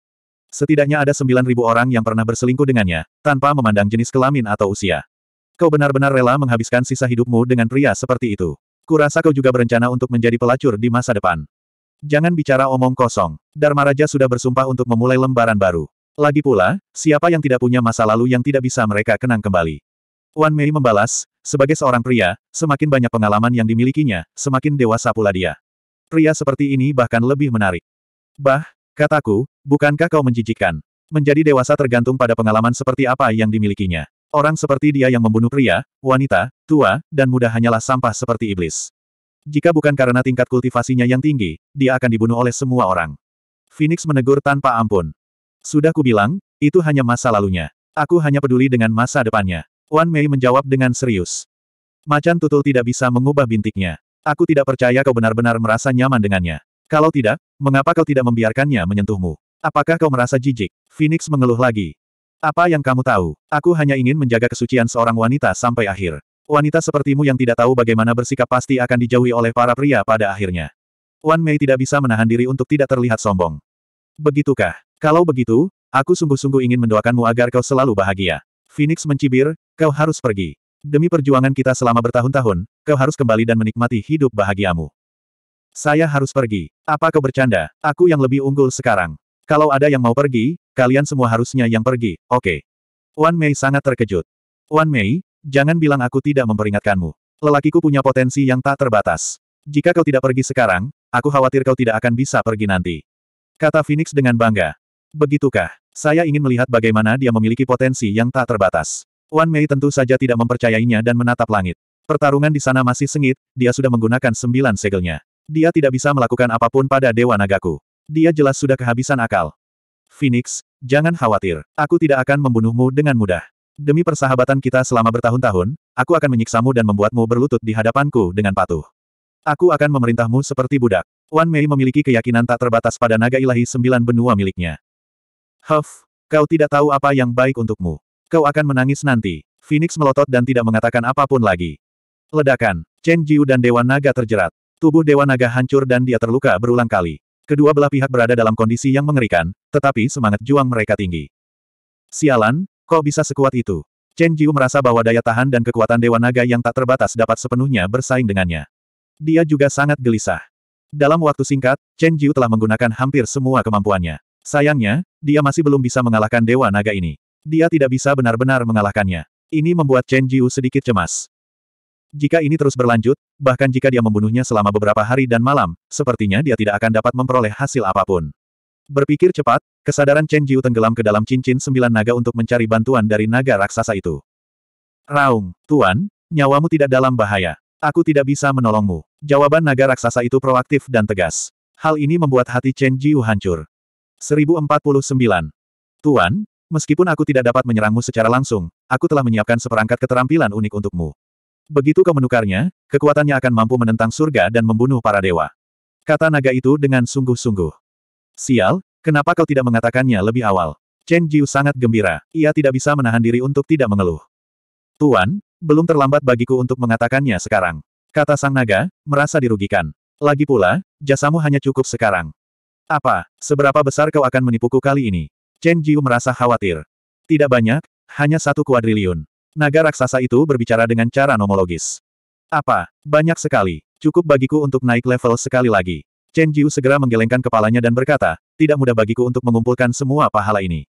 Setidaknya ada 9.000 orang yang pernah berselingkuh dengannya, tanpa memandang jenis kelamin atau usia. Kau benar-benar rela menghabiskan sisa hidupmu dengan pria seperti itu. Kurasa kau juga berencana untuk menjadi pelacur di masa depan. Jangan bicara omong kosong. Dharma Raja sudah bersumpah untuk memulai lembaran baru. Lagi pula, siapa yang tidak punya masa lalu yang tidak bisa mereka kenang kembali? Wan Mei membalas, sebagai seorang pria, semakin banyak pengalaman yang dimilikinya, semakin dewasa pula dia. Pria seperti ini bahkan lebih menarik. Bah, kataku, bukankah kau menjijikkan? Menjadi dewasa tergantung pada pengalaman seperti apa yang dimilikinya. Orang seperti dia yang membunuh pria, wanita, tua, dan muda hanyalah sampah seperti iblis. Jika bukan karena tingkat kultivasinya yang tinggi, dia akan dibunuh oleh semua orang. Phoenix menegur tanpa ampun. Sudah kubilang, itu hanya masa lalunya. Aku hanya peduli dengan masa depannya. Wan Mei menjawab dengan serius. Macan tutul tidak bisa mengubah bintiknya. Aku tidak percaya kau benar-benar merasa nyaman dengannya. Kalau tidak, mengapa kau tidak membiarkannya menyentuhmu? Apakah kau merasa jijik? Phoenix mengeluh lagi. Apa yang kamu tahu? Aku hanya ingin menjaga kesucian seorang wanita sampai akhir. Wanita sepertimu yang tidak tahu bagaimana bersikap pasti akan dijauhi oleh para pria pada akhirnya. Wan Mei tidak bisa menahan diri untuk tidak terlihat sombong. Begitukah? Kalau begitu, aku sungguh-sungguh ingin mendoakanmu agar kau selalu bahagia. Phoenix mencibir, kau harus pergi. Demi perjuangan kita selama bertahun-tahun, kau harus kembali dan menikmati hidup bahagiamu. Saya harus pergi. Apa kau bercanda? Aku yang lebih unggul sekarang. Kalau ada yang mau pergi, kalian semua harusnya yang pergi, oke. Okay. Wan Mei sangat terkejut. Wan Mei, jangan bilang aku tidak memperingatkanmu. Lelakiku punya potensi yang tak terbatas. Jika kau tidak pergi sekarang, aku khawatir kau tidak akan bisa pergi nanti. Kata Phoenix dengan bangga. Begitukah? Saya ingin melihat bagaimana dia memiliki potensi yang tak terbatas. Wan Mei tentu saja tidak mempercayainya dan menatap langit. Pertarungan di sana masih sengit, dia sudah menggunakan sembilan segelnya. Dia tidak bisa melakukan apapun pada Dewa Nagaku. Dia jelas sudah kehabisan akal. Phoenix, jangan khawatir. Aku tidak akan membunuhmu dengan mudah. Demi persahabatan kita selama bertahun-tahun, aku akan menyiksamu dan membuatmu berlutut di hadapanku dengan patuh. Aku akan memerintahmu seperti budak. Wan Mei memiliki keyakinan tak terbatas pada naga ilahi sembilan benua miliknya. Huff, kau tidak tahu apa yang baik untukmu. Kau akan menangis nanti. Phoenix melotot dan tidak mengatakan apapun lagi. Ledakan, Chen Jiu dan Dewa Naga terjerat. Tubuh Dewa Naga hancur dan dia terluka berulang kali. Kedua belah pihak berada dalam kondisi yang mengerikan, tetapi semangat juang mereka tinggi. Sialan, kau bisa sekuat itu? Chen Jiu merasa bahwa daya tahan dan kekuatan Dewa Naga yang tak terbatas dapat sepenuhnya bersaing dengannya. Dia juga sangat gelisah. Dalam waktu singkat, Chen Jiu telah menggunakan hampir semua kemampuannya. Sayangnya, dia masih belum bisa mengalahkan Dewa Naga ini. Dia tidak bisa benar-benar mengalahkannya. Ini membuat Chen Jiu sedikit cemas. Jika ini terus berlanjut, bahkan jika dia membunuhnya selama beberapa hari dan malam, sepertinya dia tidak akan dapat memperoleh hasil apapun. Berpikir cepat, kesadaran Chen Jiu tenggelam ke dalam cincin sembilan naga untuk mencari bantuan dari naga raksasa itu. Raung, Tuan, nyawamu tidak dalam bahaya. Aku tidak bisa menolongmu. Jawaban naga raksasa itu proaktif dan tegas. Hal ini membuat hati Chen Jiu hancur. 1049. Tuan, meskipun aku tidak dapat menyerangmu secara langsung, aku telah menyiapkan seperangkat keterampilan unik untukmu. Begitu kau menukarnya, kekuatannya akan mampu menentang surga dan membunuh para dewa. Kata naga itu dengan sungguh-sungguh. Sial, kenapa kau tidak mengatakannya lebih awal? Chen Jiu sangat gembira, ia tidak bisa menahan diri untuk tidak mengeluh. Tuan, belum terlambat bagiku untuk mengatakannya sekarang. Kata sang naga, merasa dirugikan. Lagi pula, jasamu hanya cukup sekarang. Apa, seberapa besar kau akan menipuku kali ini? Chen Jiu merasa khawatir. Tidak banyak, hanya satu kuadriliun. Naga raksasa itu berbicara dengan cara nomologis. Apa, banyak sekali. Cukup bagiku untuk naik level sekali lagi. Chen Jiu segera menggelengkan kepalanya dan berkata, tidak mudah bagiku untuk mengumpulkan semua pahala ini.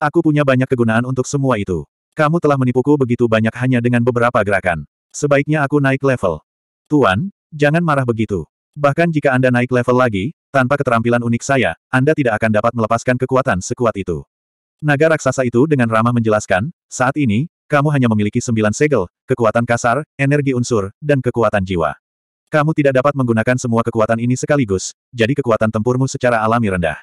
Aku punya banyak kegunaan untuk semua itu. Kamu telah menipuku begitu banyak hanya dengan beberapa gerakan. Sebaiknya aku naik level. Tuan, jangan marah begitu. Bahkan jika Anda naik level lagi, tanpa keterampilan unik saya, Anda tidak akan dapat melepaskan kekuatan sekuat itu. Naga raksasa itu dengan ramah menjelaskan, saat ini, kamu hanya memiliki sembilan segel, kekuatan kasar, energi unsur, dan kekuatan jiwa. Kamu tidak dapat menggunakan semua kekuatan ini sekaligus, jadi kekuatan tempurmu secara alami rendah.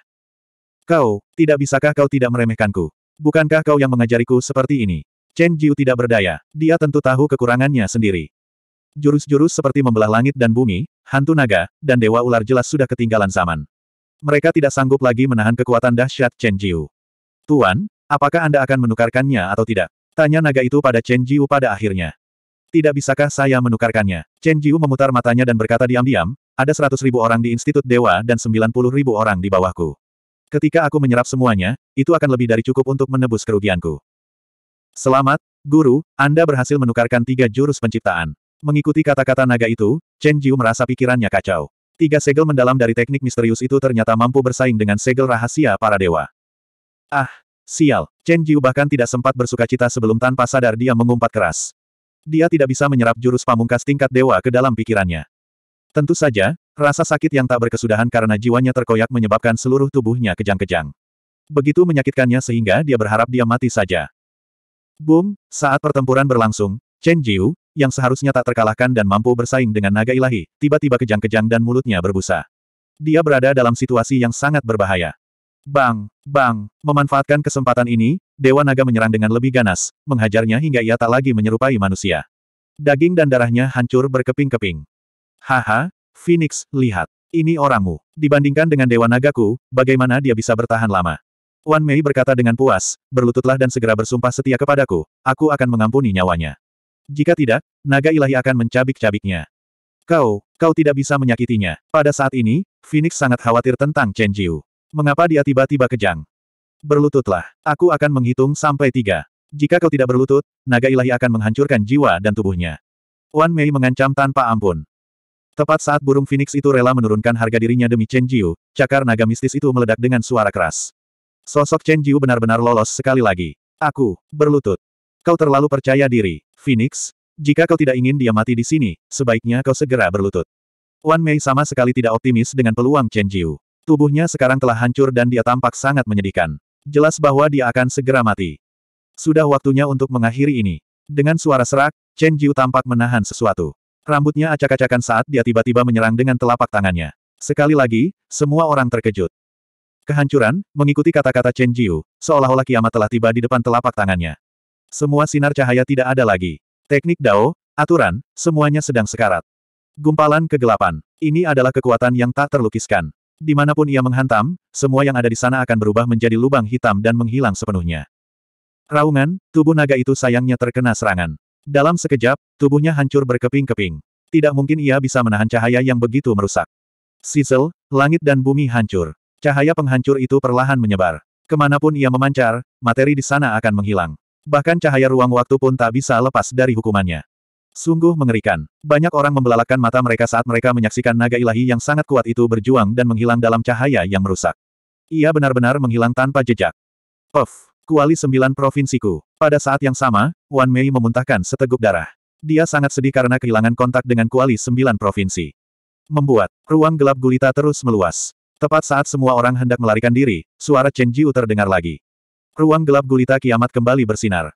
Kau, tidak bisakah kau tidak meremehkanku? Bukankah kau yang mengajariku seperti ini? Chen Jiu tidak berdaya, dia tentu tahu kekurangannya sendiri. Jurus-jurus seperti membelah langit dan bumi, hantu naga, dan dewa ular jelas sudah ketinggalan zaman. Mereka tidak sanggup lagi menahan kekuatan dahsyat Chen Jiu. Tuan, apakah Anda akan menukarkannya atau tidak? Tanya naga itu pada Chen Jiu pada akhirnya. Tidak bisakah saya menukarkannya? Chen Jiu memutar matanya dan berkata diam-diam, ada seratus ribu orang di Institut Dewa dan sembilan puluh ribu orang di bawahku. Ketika aku menyerap semuanya, itu akan lebih dari cukup untuk menebus kerugianku. Selamat, Guru, Anda berhasil menukarkan tiga jurus penciptaan. Mengikuti kata-kata naga itu, Chen Jiu merasa pikirannya kacau. Tiga segel mendalam dari teknik misterius itu ternyata mampu bersaing dengan segel rahasia para dewa. Ah, sial, Chen Jiu bahkan tidak sempat bersuka cita sebelum tanpa sadar dia mengumpat keras. Dia tidak bisa menyerap jurus pamungkas tingkat dewa ke dalam pikirannya. Tentu saja, rasa sakit yang tak berkesudahan karena jiwanya terkoyak menyebabkan seluruh tubuhnya kejang-kejang. Begitu menyakitkannya sehingga dia berharap dia mati saja. Boom, saat pertempuran berlangsung, Chen Jiu, yang seharusnya tak terkalahkan dan mampu bersaing dengan naga ilahi, tiba-tiba kejang-kejang dan mulutnya berbusa. Dia berada dalam situasi yang sangat berbahaya. Bang, bang, memanfaatkan kesempatan ini, Dewa Naga menyerang dengan lebih ganas, menghajarnya hingga ia tak lagi menyerupai manusia. Daging dan darahnya hancur berkeping-keping. Haha, Phoenix, lihat. Ini orangmu. Dibandingkan dengan Dewa Nagaku, bagaimana dia bisa bertahan lama? Wan Mei berkata dengan puas, berlututlah dan segera bersumpah setia kepadaku, aku akan mengampuni nyawanya. Jika tidak, naga ilahi akan mencabik-cabiknya. Kau, kau tidak bisa menyakitinya. Pada saat ini, Phoenix sangat khawatir tentang Chen Jiu. Mengapa dia tiba-tiba kejang? Berlututlah. Aku akan menghitung sampai tiga. Jika kau tidak berlutut, naga ilahi akan menghancurkan jiwa dan tubuhnya. Wan Mei mengancam tanpa ampun. Tepat saat burung Phoenix itu rela menurunkan harga dirinya demi Chen Jiu, cakar naga mistis itu meledak dengan suara keras. Sosok Chen Jiu benar-benar lolos sekali lagi. Aku, berlutut. Kau terlalu percaya diri, Phoenix. Jika kau tidak ingin dia mati di sini, sebaiknya kau segera berlutut. Wan Mei sama sekali tidak optimis dengan peluang Chen Jiu. Tubuhnya sekarang telah hancur dan dia tampak sangat menyedihkan. Jelas bahwa dia akan segera mati. Sudah waktunya untuk mengakhiri ini. Dengan suara serak, Chen Jiu tampak menahan sesuatu. Rambutnya acak-acakan saat dia tiba-tiba menyerang dengan telapak tangannya. Sekali lagi, semua orang terkejut. Kehancuran, mengikuti kata-kata Chen Jiu, seolah-olah kiamat telah tiba di depan telapak tangannya. Semua sinar cahaya tidak ada lagi. Teknik Dao, aturan, semuanya sedang sekarat. Gumpalan kegelapan. Ini adalah kekuatan yang tak terlukiskan. Dimanapun ia menghantam, semua yang ada di sana akan berubah menjadi lubang hitam dan menghilang sepenuhnya. Raungan, tubuh naga itu sayangnya terkena serangan. Dalam sekejap, tubuhnya hancur berkeping-keping. Tidak mungkin ia bisa menahan cahaya yang begitu merusak. Sizzle, langit dan bumi hancur. Cahaya penghancur itu perlahan menyebar. Kemanapun ia memancar, materi di sana akan menghilang. Bahkan cahaya ruang waktu pun tak bisa lepas dari hukumannya. Sungguh mengerikan. Banyak orang membelalakan mata mereka saat mereka menyaksikan naga ilahi yang sangat kuat itu berjuang dan menghilang dalam cahaya yang merusak. Ia benar-benar menghilang tanpa jejak. Puff, kuali sembilan provinsiku. Pada saat yang sama, Wan Mei memuntahkan seteguk darah. Dia sangat sedih karena kehilangan kontak dengan kuali sembilan provinsi. Membuat ruang gelap gulita terus meluas. Tepat saat semua orang hendak melarikan diri, suara Chen Jiu terdengar lagi ruang gelap gulita kiamat kembali bersinar.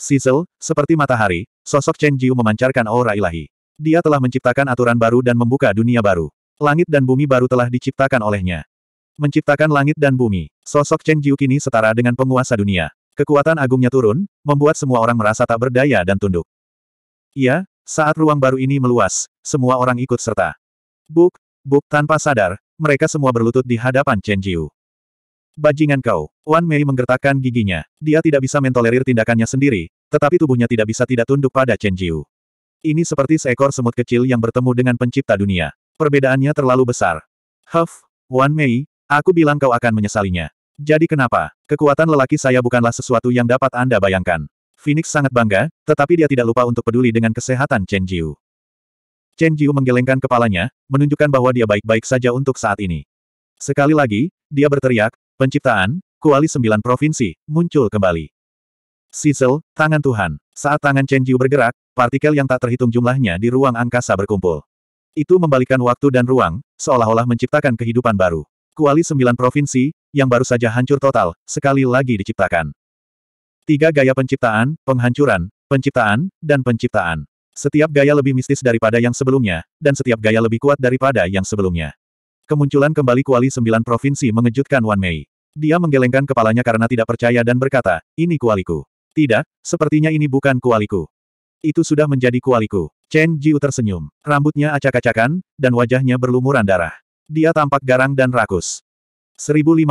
Sizzle, seperti matahari, sosok Chen Jiu memancarkan aura ilahi. Dia telah menciptakan aturan baru dan membuka dunia baru. Langit dan bumi baru telah diciptakan olehnya. Menciptakan langit dan bumi, sosok Chen Jiu kini setara dengan penguasa dunia. Kekuatan agungnya turun, membuat semua orang merasa tak berdaya dan tunduk. Iya, saat ruang baru ini meluas, semua orang ikut serta. Buk, buk tanpa sadar, mereka semua berlutut di hadapan Chen Jiu. Bajingan kau. Wan Mei menggertakkan giginya. Dia tidak bisa mentolerir tindakannya sendiri, tetapi tubuhnya tidak bisa tidak tunduk pada Chen Jiu. Ini seperti seekor semut kecil yang bertemu dengan pencipta dunia. Perbedaannya terlalu besar. Huff, Wan Mei, aku bilang kau akan menyesalinya. Jadi kenapa? Kekuatan lelaki saya bukanlah sesuatu yang dapat Anda bayangkan. Phoenix sangat bangga, tetapi dia tidak lupa untuk peduli dengan kesehatan Chen Jiu. Chen Jiu menggelengkan kepalanya, menunjukkan bahwa dia baik-baik saja untuk saat ini. Sekali lagi, dia berteriak, Penciptaan, kuali sembilan provinsi, muncul kembali. Sizzle, tangan Tuhan. Saat tangan Chen Jiu bergerak, partikel yang tak terhitung jumlahnya di ruang angkasa berkumpul. Itu membalikan waktu dan ruang, seolah-olah menciptakan kehidupan baru. Kuali sembilan provinsi, yang baru saja hancur total, sekali lagi diciptakan. Tiga gaya penciptaan, penghancuran, penciptaan, dan penciptaan. Setiap gaya lebih mistis daripada yang sebelumnya, dan setiap gaya lebih kuat daripada yang sebelumnya. Kemunculan kembali kuali sembilan provinsi mengejutkan Wan Mei. Dia menggelengkan kepalanya karena tidak percaya dan berkata, ini kualiku. Tidak, sepertinya ini bukan kualiku. Itu sudah menjadi kualiku. Chen Jiu tersenyum. Rambutnya acak-acakan, dan wajahnya berlumuran darah. Dia tampak garang dan rakus. 1050.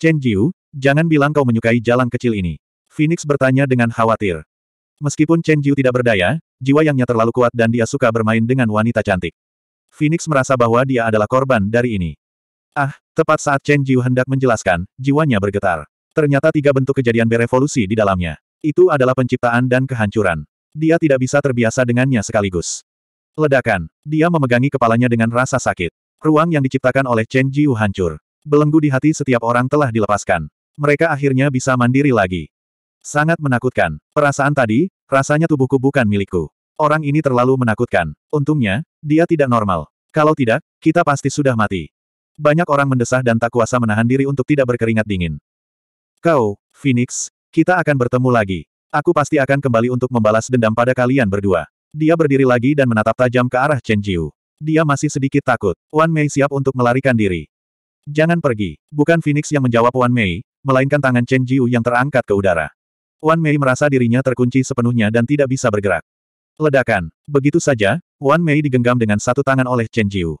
Chen Jiu, jangan bilang kau menyukai jalan kecil ini. Phoenix bertanya dengan khawatir. Meskipun Chen Jiu tidak berdaya, jiwa yangnya terlalu kuat dan dia suka bermain dengan wanita cantik. Phoenix merasa bahwa dia adalah korban dari ini. Ah, tepat saat Chen Jiu hendak menjelaskan, jiwanya bergetar. Ternyata tiga bentuk kejadian berevolusi di dalamnya. Itu adalah penciptaan dan kehancuran. Dia tidak bisa terbiasa dengannya sekaligus. Ledakan. Dia memegangi kepalanya dengan rasa sakit. Ruang yang diciptakan oleh Chen Jiu hancur. Belenggu di hati setiap orang telah dilepaskan. Mereka akhirnya bisa mandiri lagi. Sangat menakutkan. Perasaan tadi, rasanya tubuhku bukan milikku. Orang ini terlalu menakutkan. Untungnya, dia tidak normal. Kalau tidak, kita pasti sudah mati. Banyak orang mendesah dan tak kuasa menahan diri untuk tidak berkeringat dingin. Kau, Phoenix, kita akan bertemu lagi. Aku pasti akan kembali untuk membalas dendam pada kalian berdua. Dia berdiri lagi dan menatap tajam ke arah Chen Jiu. Dia masih sedikit takut. Wan Mei siap untuk melarikan diri. Jangan pergi. Bukan Phoenix yang menjawab Wan Mei, melainkan tangan Chen Jiu yang terangkat ke udara. Wan Mei merasa dirinya terkunci sepenuhnya dan tidak bisa bergerak. Ledakan. Begitu saja, Wan Mei digenggam dengan satu tangan oleh Chen Jiu.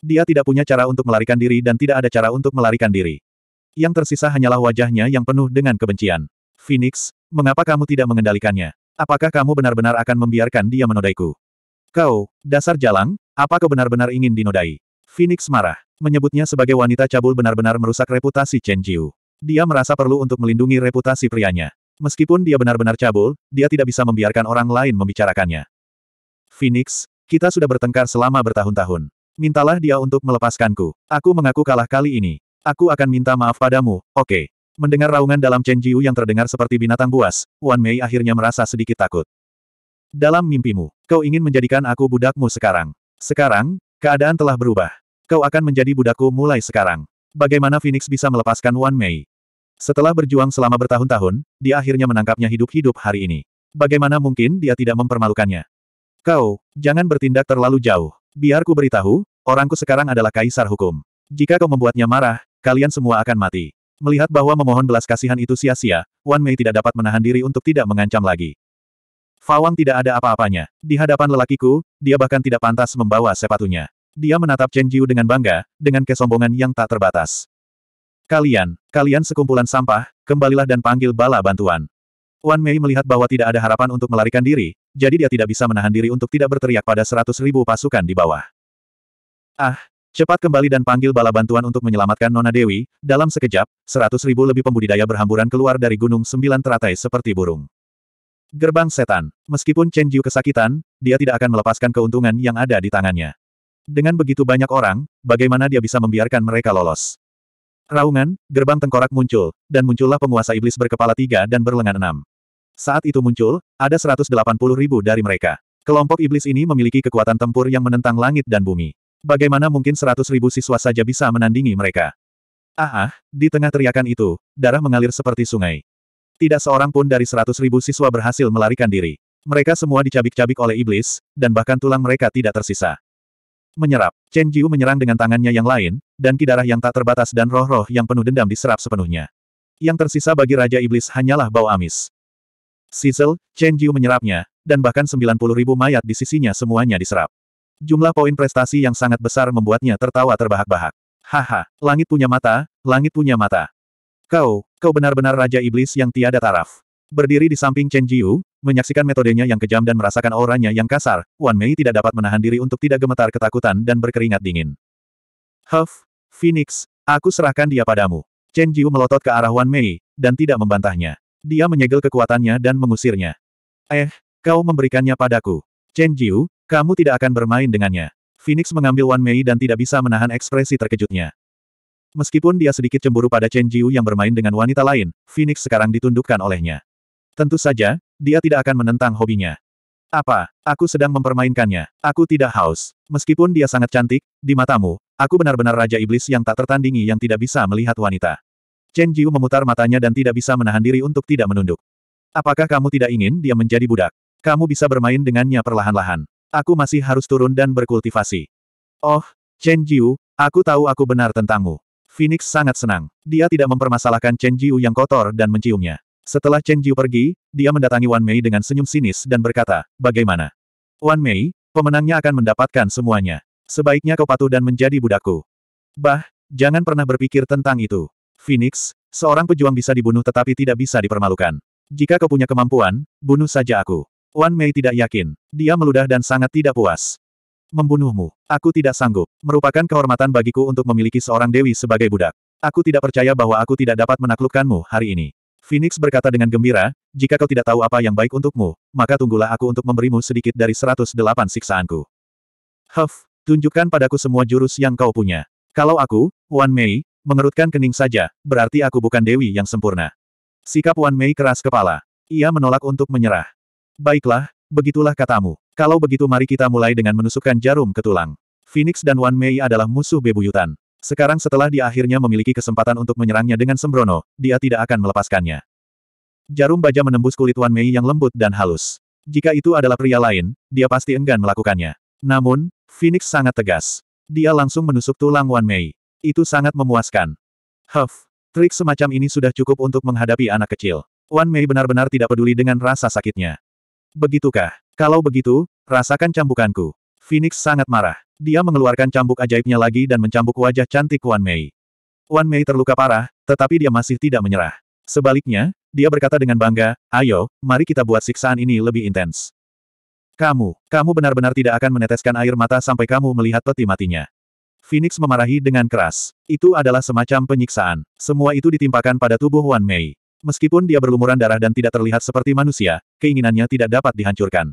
Dia tidak punya cara untuk melarikan diri dan tidak ada cara untuk melarikan diri. Yang tersisa hanyalah wajahnya yang penuh dengan kebencian. Phoenix, mengapa kamu tidak mengendalikannya? Apakah kamu benar-benar akan membiarkan dia menodaiku? Kau, dasar jalang, apa kau benar-benar ingin dinodai? Phoenix marah. Menyebutnya sebagai wanita cabul benar-benar merusak reputasi Chen Jiu. Dia merasa perlu untuk melindungi reputasi prianya. Meskipun dia benar-benar cabul, dia tidak bisa membiarkan orang lain membicarakannya. Phoenix, kita sudah bertengkar selama bertahun-tahun. Mintalah dia untuk melepaskanku. Aku mengaku kalah kali ini. Aku akan minta maaf padamu, oke. Okay. Mendengar raungan dalam Chen Jiu yang terdengar seperti binatang buas, Wan Mei akhirnya merasa sedikit takut. Dalam mimpimu, kau ingin menjadikan aku budakmu sekarang. Sekarang, keadaan telah berubah. Kau akan menjadi budakku mulai sekarang. Bagaimana Phoenix bisa melepaskan Wan Mei? Setelah berjuang selama bertahun-tahun, dia akhirnya menangkapnya hidup-hidup hari ini. Bagaimana mungkin dia tidak mempermalukannya? Kau, jangan bertindak terlalu jauh. Biar ku beritahu, orangku sekarang adalah kaisar hukum. Jika kau membuatnya marah, kalian semua akan mati. Melihat bahwa memohon belas kasihan itu sia-sia, Wan Mei tidak dapat menahan diri untuk tidak mengancam lagi. Fawang tidak ada apa-apanya. Di hadapan lelakiku, dia bahkan tidak pantas membawa sepatunya. Dia menatap Chen Jiu dengan bangga, dengan kesombongan yang tak terbatas. Kalian, kalian sekumpulan sampah, kembalilah dan panggil bala bantuan. Wan Mei melihat bahwa tidak ada harapan untuk melarikan diri, jadi dia tidak bisa menahan diri untuk tidak berteriak pada seratus ribu pasukan di bawah. Ah, cepat kembali dan panggil bala bantuan untuk menyelamatkan Nona Dewi, dalam sekejap, seratus ribu lebih pembudidaya berhamburan keluar dari gunung sembilan teratai seperti burung. Gerbang setan. Meskipun Chen Jiu kesakitan, dia tidak akan melepaskan keuntungan yang ada di tangannya. Dengan begitu banyak orang, bagaimana dia bisa membiarkan mereka lolos? Raungan, gerbang tengkorak muncul, dan muncullah penguasa iblis berkepala tiga dan berlengan enam. Saat itu muncul, ada 180 ribu dari mereka. Kelompok iblis ini memiliki kekuatan tempur yang menentang langit dan bumi. Bagaimana mungkin 100 ribu siswa saja bisa menandingi mereka? Ah, ah di tengah teriakan itu, darah mengalir seperti sungai. Tidak seorang pun dari 100 ribu siswa berhasil melarikan diri. Mereka semua dicabik-cabik oleh iblis, dan bahkan tulang mereka tidak tersisa menyerap. Chen Jiu menyerang dengan tangannya yang lain, dan kidarah yang tak terbatas dan roh-roh yang penuh dendam diserap sepenuhnya. Yang tersisa bagi Raja Iblis hanyalah bau amis. Sizzle, Chen Jiu menyerapnya, dan bahkan 90 ribu mayat di sisinya semuanya diserap. Jumlah poin prestasi yang sangat besar membuatnya tertawa terbahak-bahak. Haha, langit punya mata, langit punya mata. Kau, kau benar-benar Raja Iblis yang tiada taraf. Berdiri di samping Chen Jiu, Menyaksikan metodenya yang kejam dan merasakan auranya yang kasar, Wan Mei tidak dapat menahan diri untuk tidak gemetar ketakutan dan berkeringat dingin. Huff, Phoenix, aku serahkan dia padamu. Chen Jiu melotot ke arah Wan Mei, dan tidak membantahnya. Dia menyegel kekuatannya dan mengusirnya. Eh, kau memberikannya padaku. Chen Jiu, kamu tidak akan bermain dengannya. Phoenix mengambil Wan Mei dan tidak bisa menahan ekspresi terkejutnya. Meskipun dia sedikit cemburu pada Chen Jiu yang bermain dengan wanita lain, Phoenix sekarang ditundukkan olehnya. Tentu saja, dia tidak akan menentang hobinya. Apa? Aku sedang mempermainkannya. Aku tidak haus. Meskipun dia sangat cantik, di matamu, aku benar-benar Raja Iblis yang tak tertandingi yang tidak bisa melihat wanita. Chen Jiu memutar matanya dan tidak bisa menahan diri untuk tidak menunduk. Apakah kamu tidak ingin dia menjadi budak? Kamu bisa bermain dengannya perlahan-lahan. Aku masih harus turun dan berkultivasi. Oh, Chen Jiu, aku tahu aku benar tentangmu. Phoenix sangat senang. Dia tidak mempermasalahkan Chen Jiu yang kotor dan menciumnya. Setelah Chen Jiu pergi, dia mendatangi Wan Mei dengan senyum sinis dan berkata, bagaimana? Wan Mei, pemenangnya akan mendapatkan semuanya. Sebaiknya kau patuh dan menjadi budakku. Bah, jangan pernah berpikir tentang itu. Phoenix, seorang pejuang bisa dibunuh tetapi tidak bisa dipermalukan. Jika kau punya kemampuan, bunuh saja aku. Wan Mei tidak yakin. Dia meludah dan sangat tidak puas. Membunuhmu. Aku tidak sanggup. Merupakan kehormatan bagiku untuk memiliki seorang dewi sebagai budak. Aku tidak percaya bahwa aku tidak dapat menaklukkanmu hari ini. Phoenix berkata dengan gembira, jika kau tidak tahu apa yang baik untukmu, maka tunggulah aku untuk memberimu sedikit dari 108 siksaanku. Huff, tunjukkan padaku semua jurus yang kau punya. Kalau aku, Wan Mei, mengerutkan kening saja, berarti aku bukan dewi yang sempurna. Sikap Wan Mei keras kepala. Ia menolak untuk menyerah. Baiklah, begitulah katamu. Kalau begitu mari kita mulai dengan menusukkan jarum ke tulang. Phoenix dan Wan Mei adalah musuh bebuyutan. Sekarang setelah dia akhirnya memiliki kesempatan untuk menyerangnya dengan sembrono, dia tidak akan melepaskannya. Jarum baja menembus kulit Wan Mei yang lembut dan halus. Jika itu adalah pria lain, dia pasti enggan melakukannya. Namun, Phoenix sangat tegas. Dia langsung menusuk tulang Wan Mei. Itu sangat memuaskan. Huff, trik semacam ini sudah cukup untuk menghadapi anak kecil. Wan Mei benar-benar tidak peduli dengan rasa sakitnya. Begitukah? Kalau begitu, rasakan cambukanku. Phoenix sangat marah. Dia mengeluarkan cambuk ajaibnya lagi dan mencambuk wajah cantik Wan Mei. Wan Mei terluka parah, tetapi dia masih tidak menyerah. Sebaliknya, dia berkata dengan bangga, ayo, mari kita buat siksaan ini lebih intens. Kamu, kamu benar-benar tidak akan meneteskan air mata sampai kamu melihat peti matinya. Phoenix memarahi dengan keras. Itu adalah semacam penyiksaan. Semua itu ditimpakan pada tubuh Wan Mei. Meskipun dia berlumuran darah dan tidak terlihat seperti manusia, keinginannya tidak dapat dihancurkan.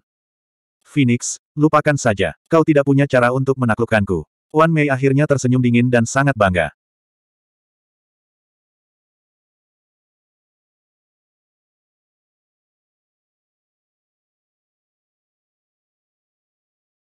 Phoenix, lupakan saja. Kau tidak punya cara untuk menaklukkanku. Wan Mei akhirnya tersenyum dingin dan sangat bangga.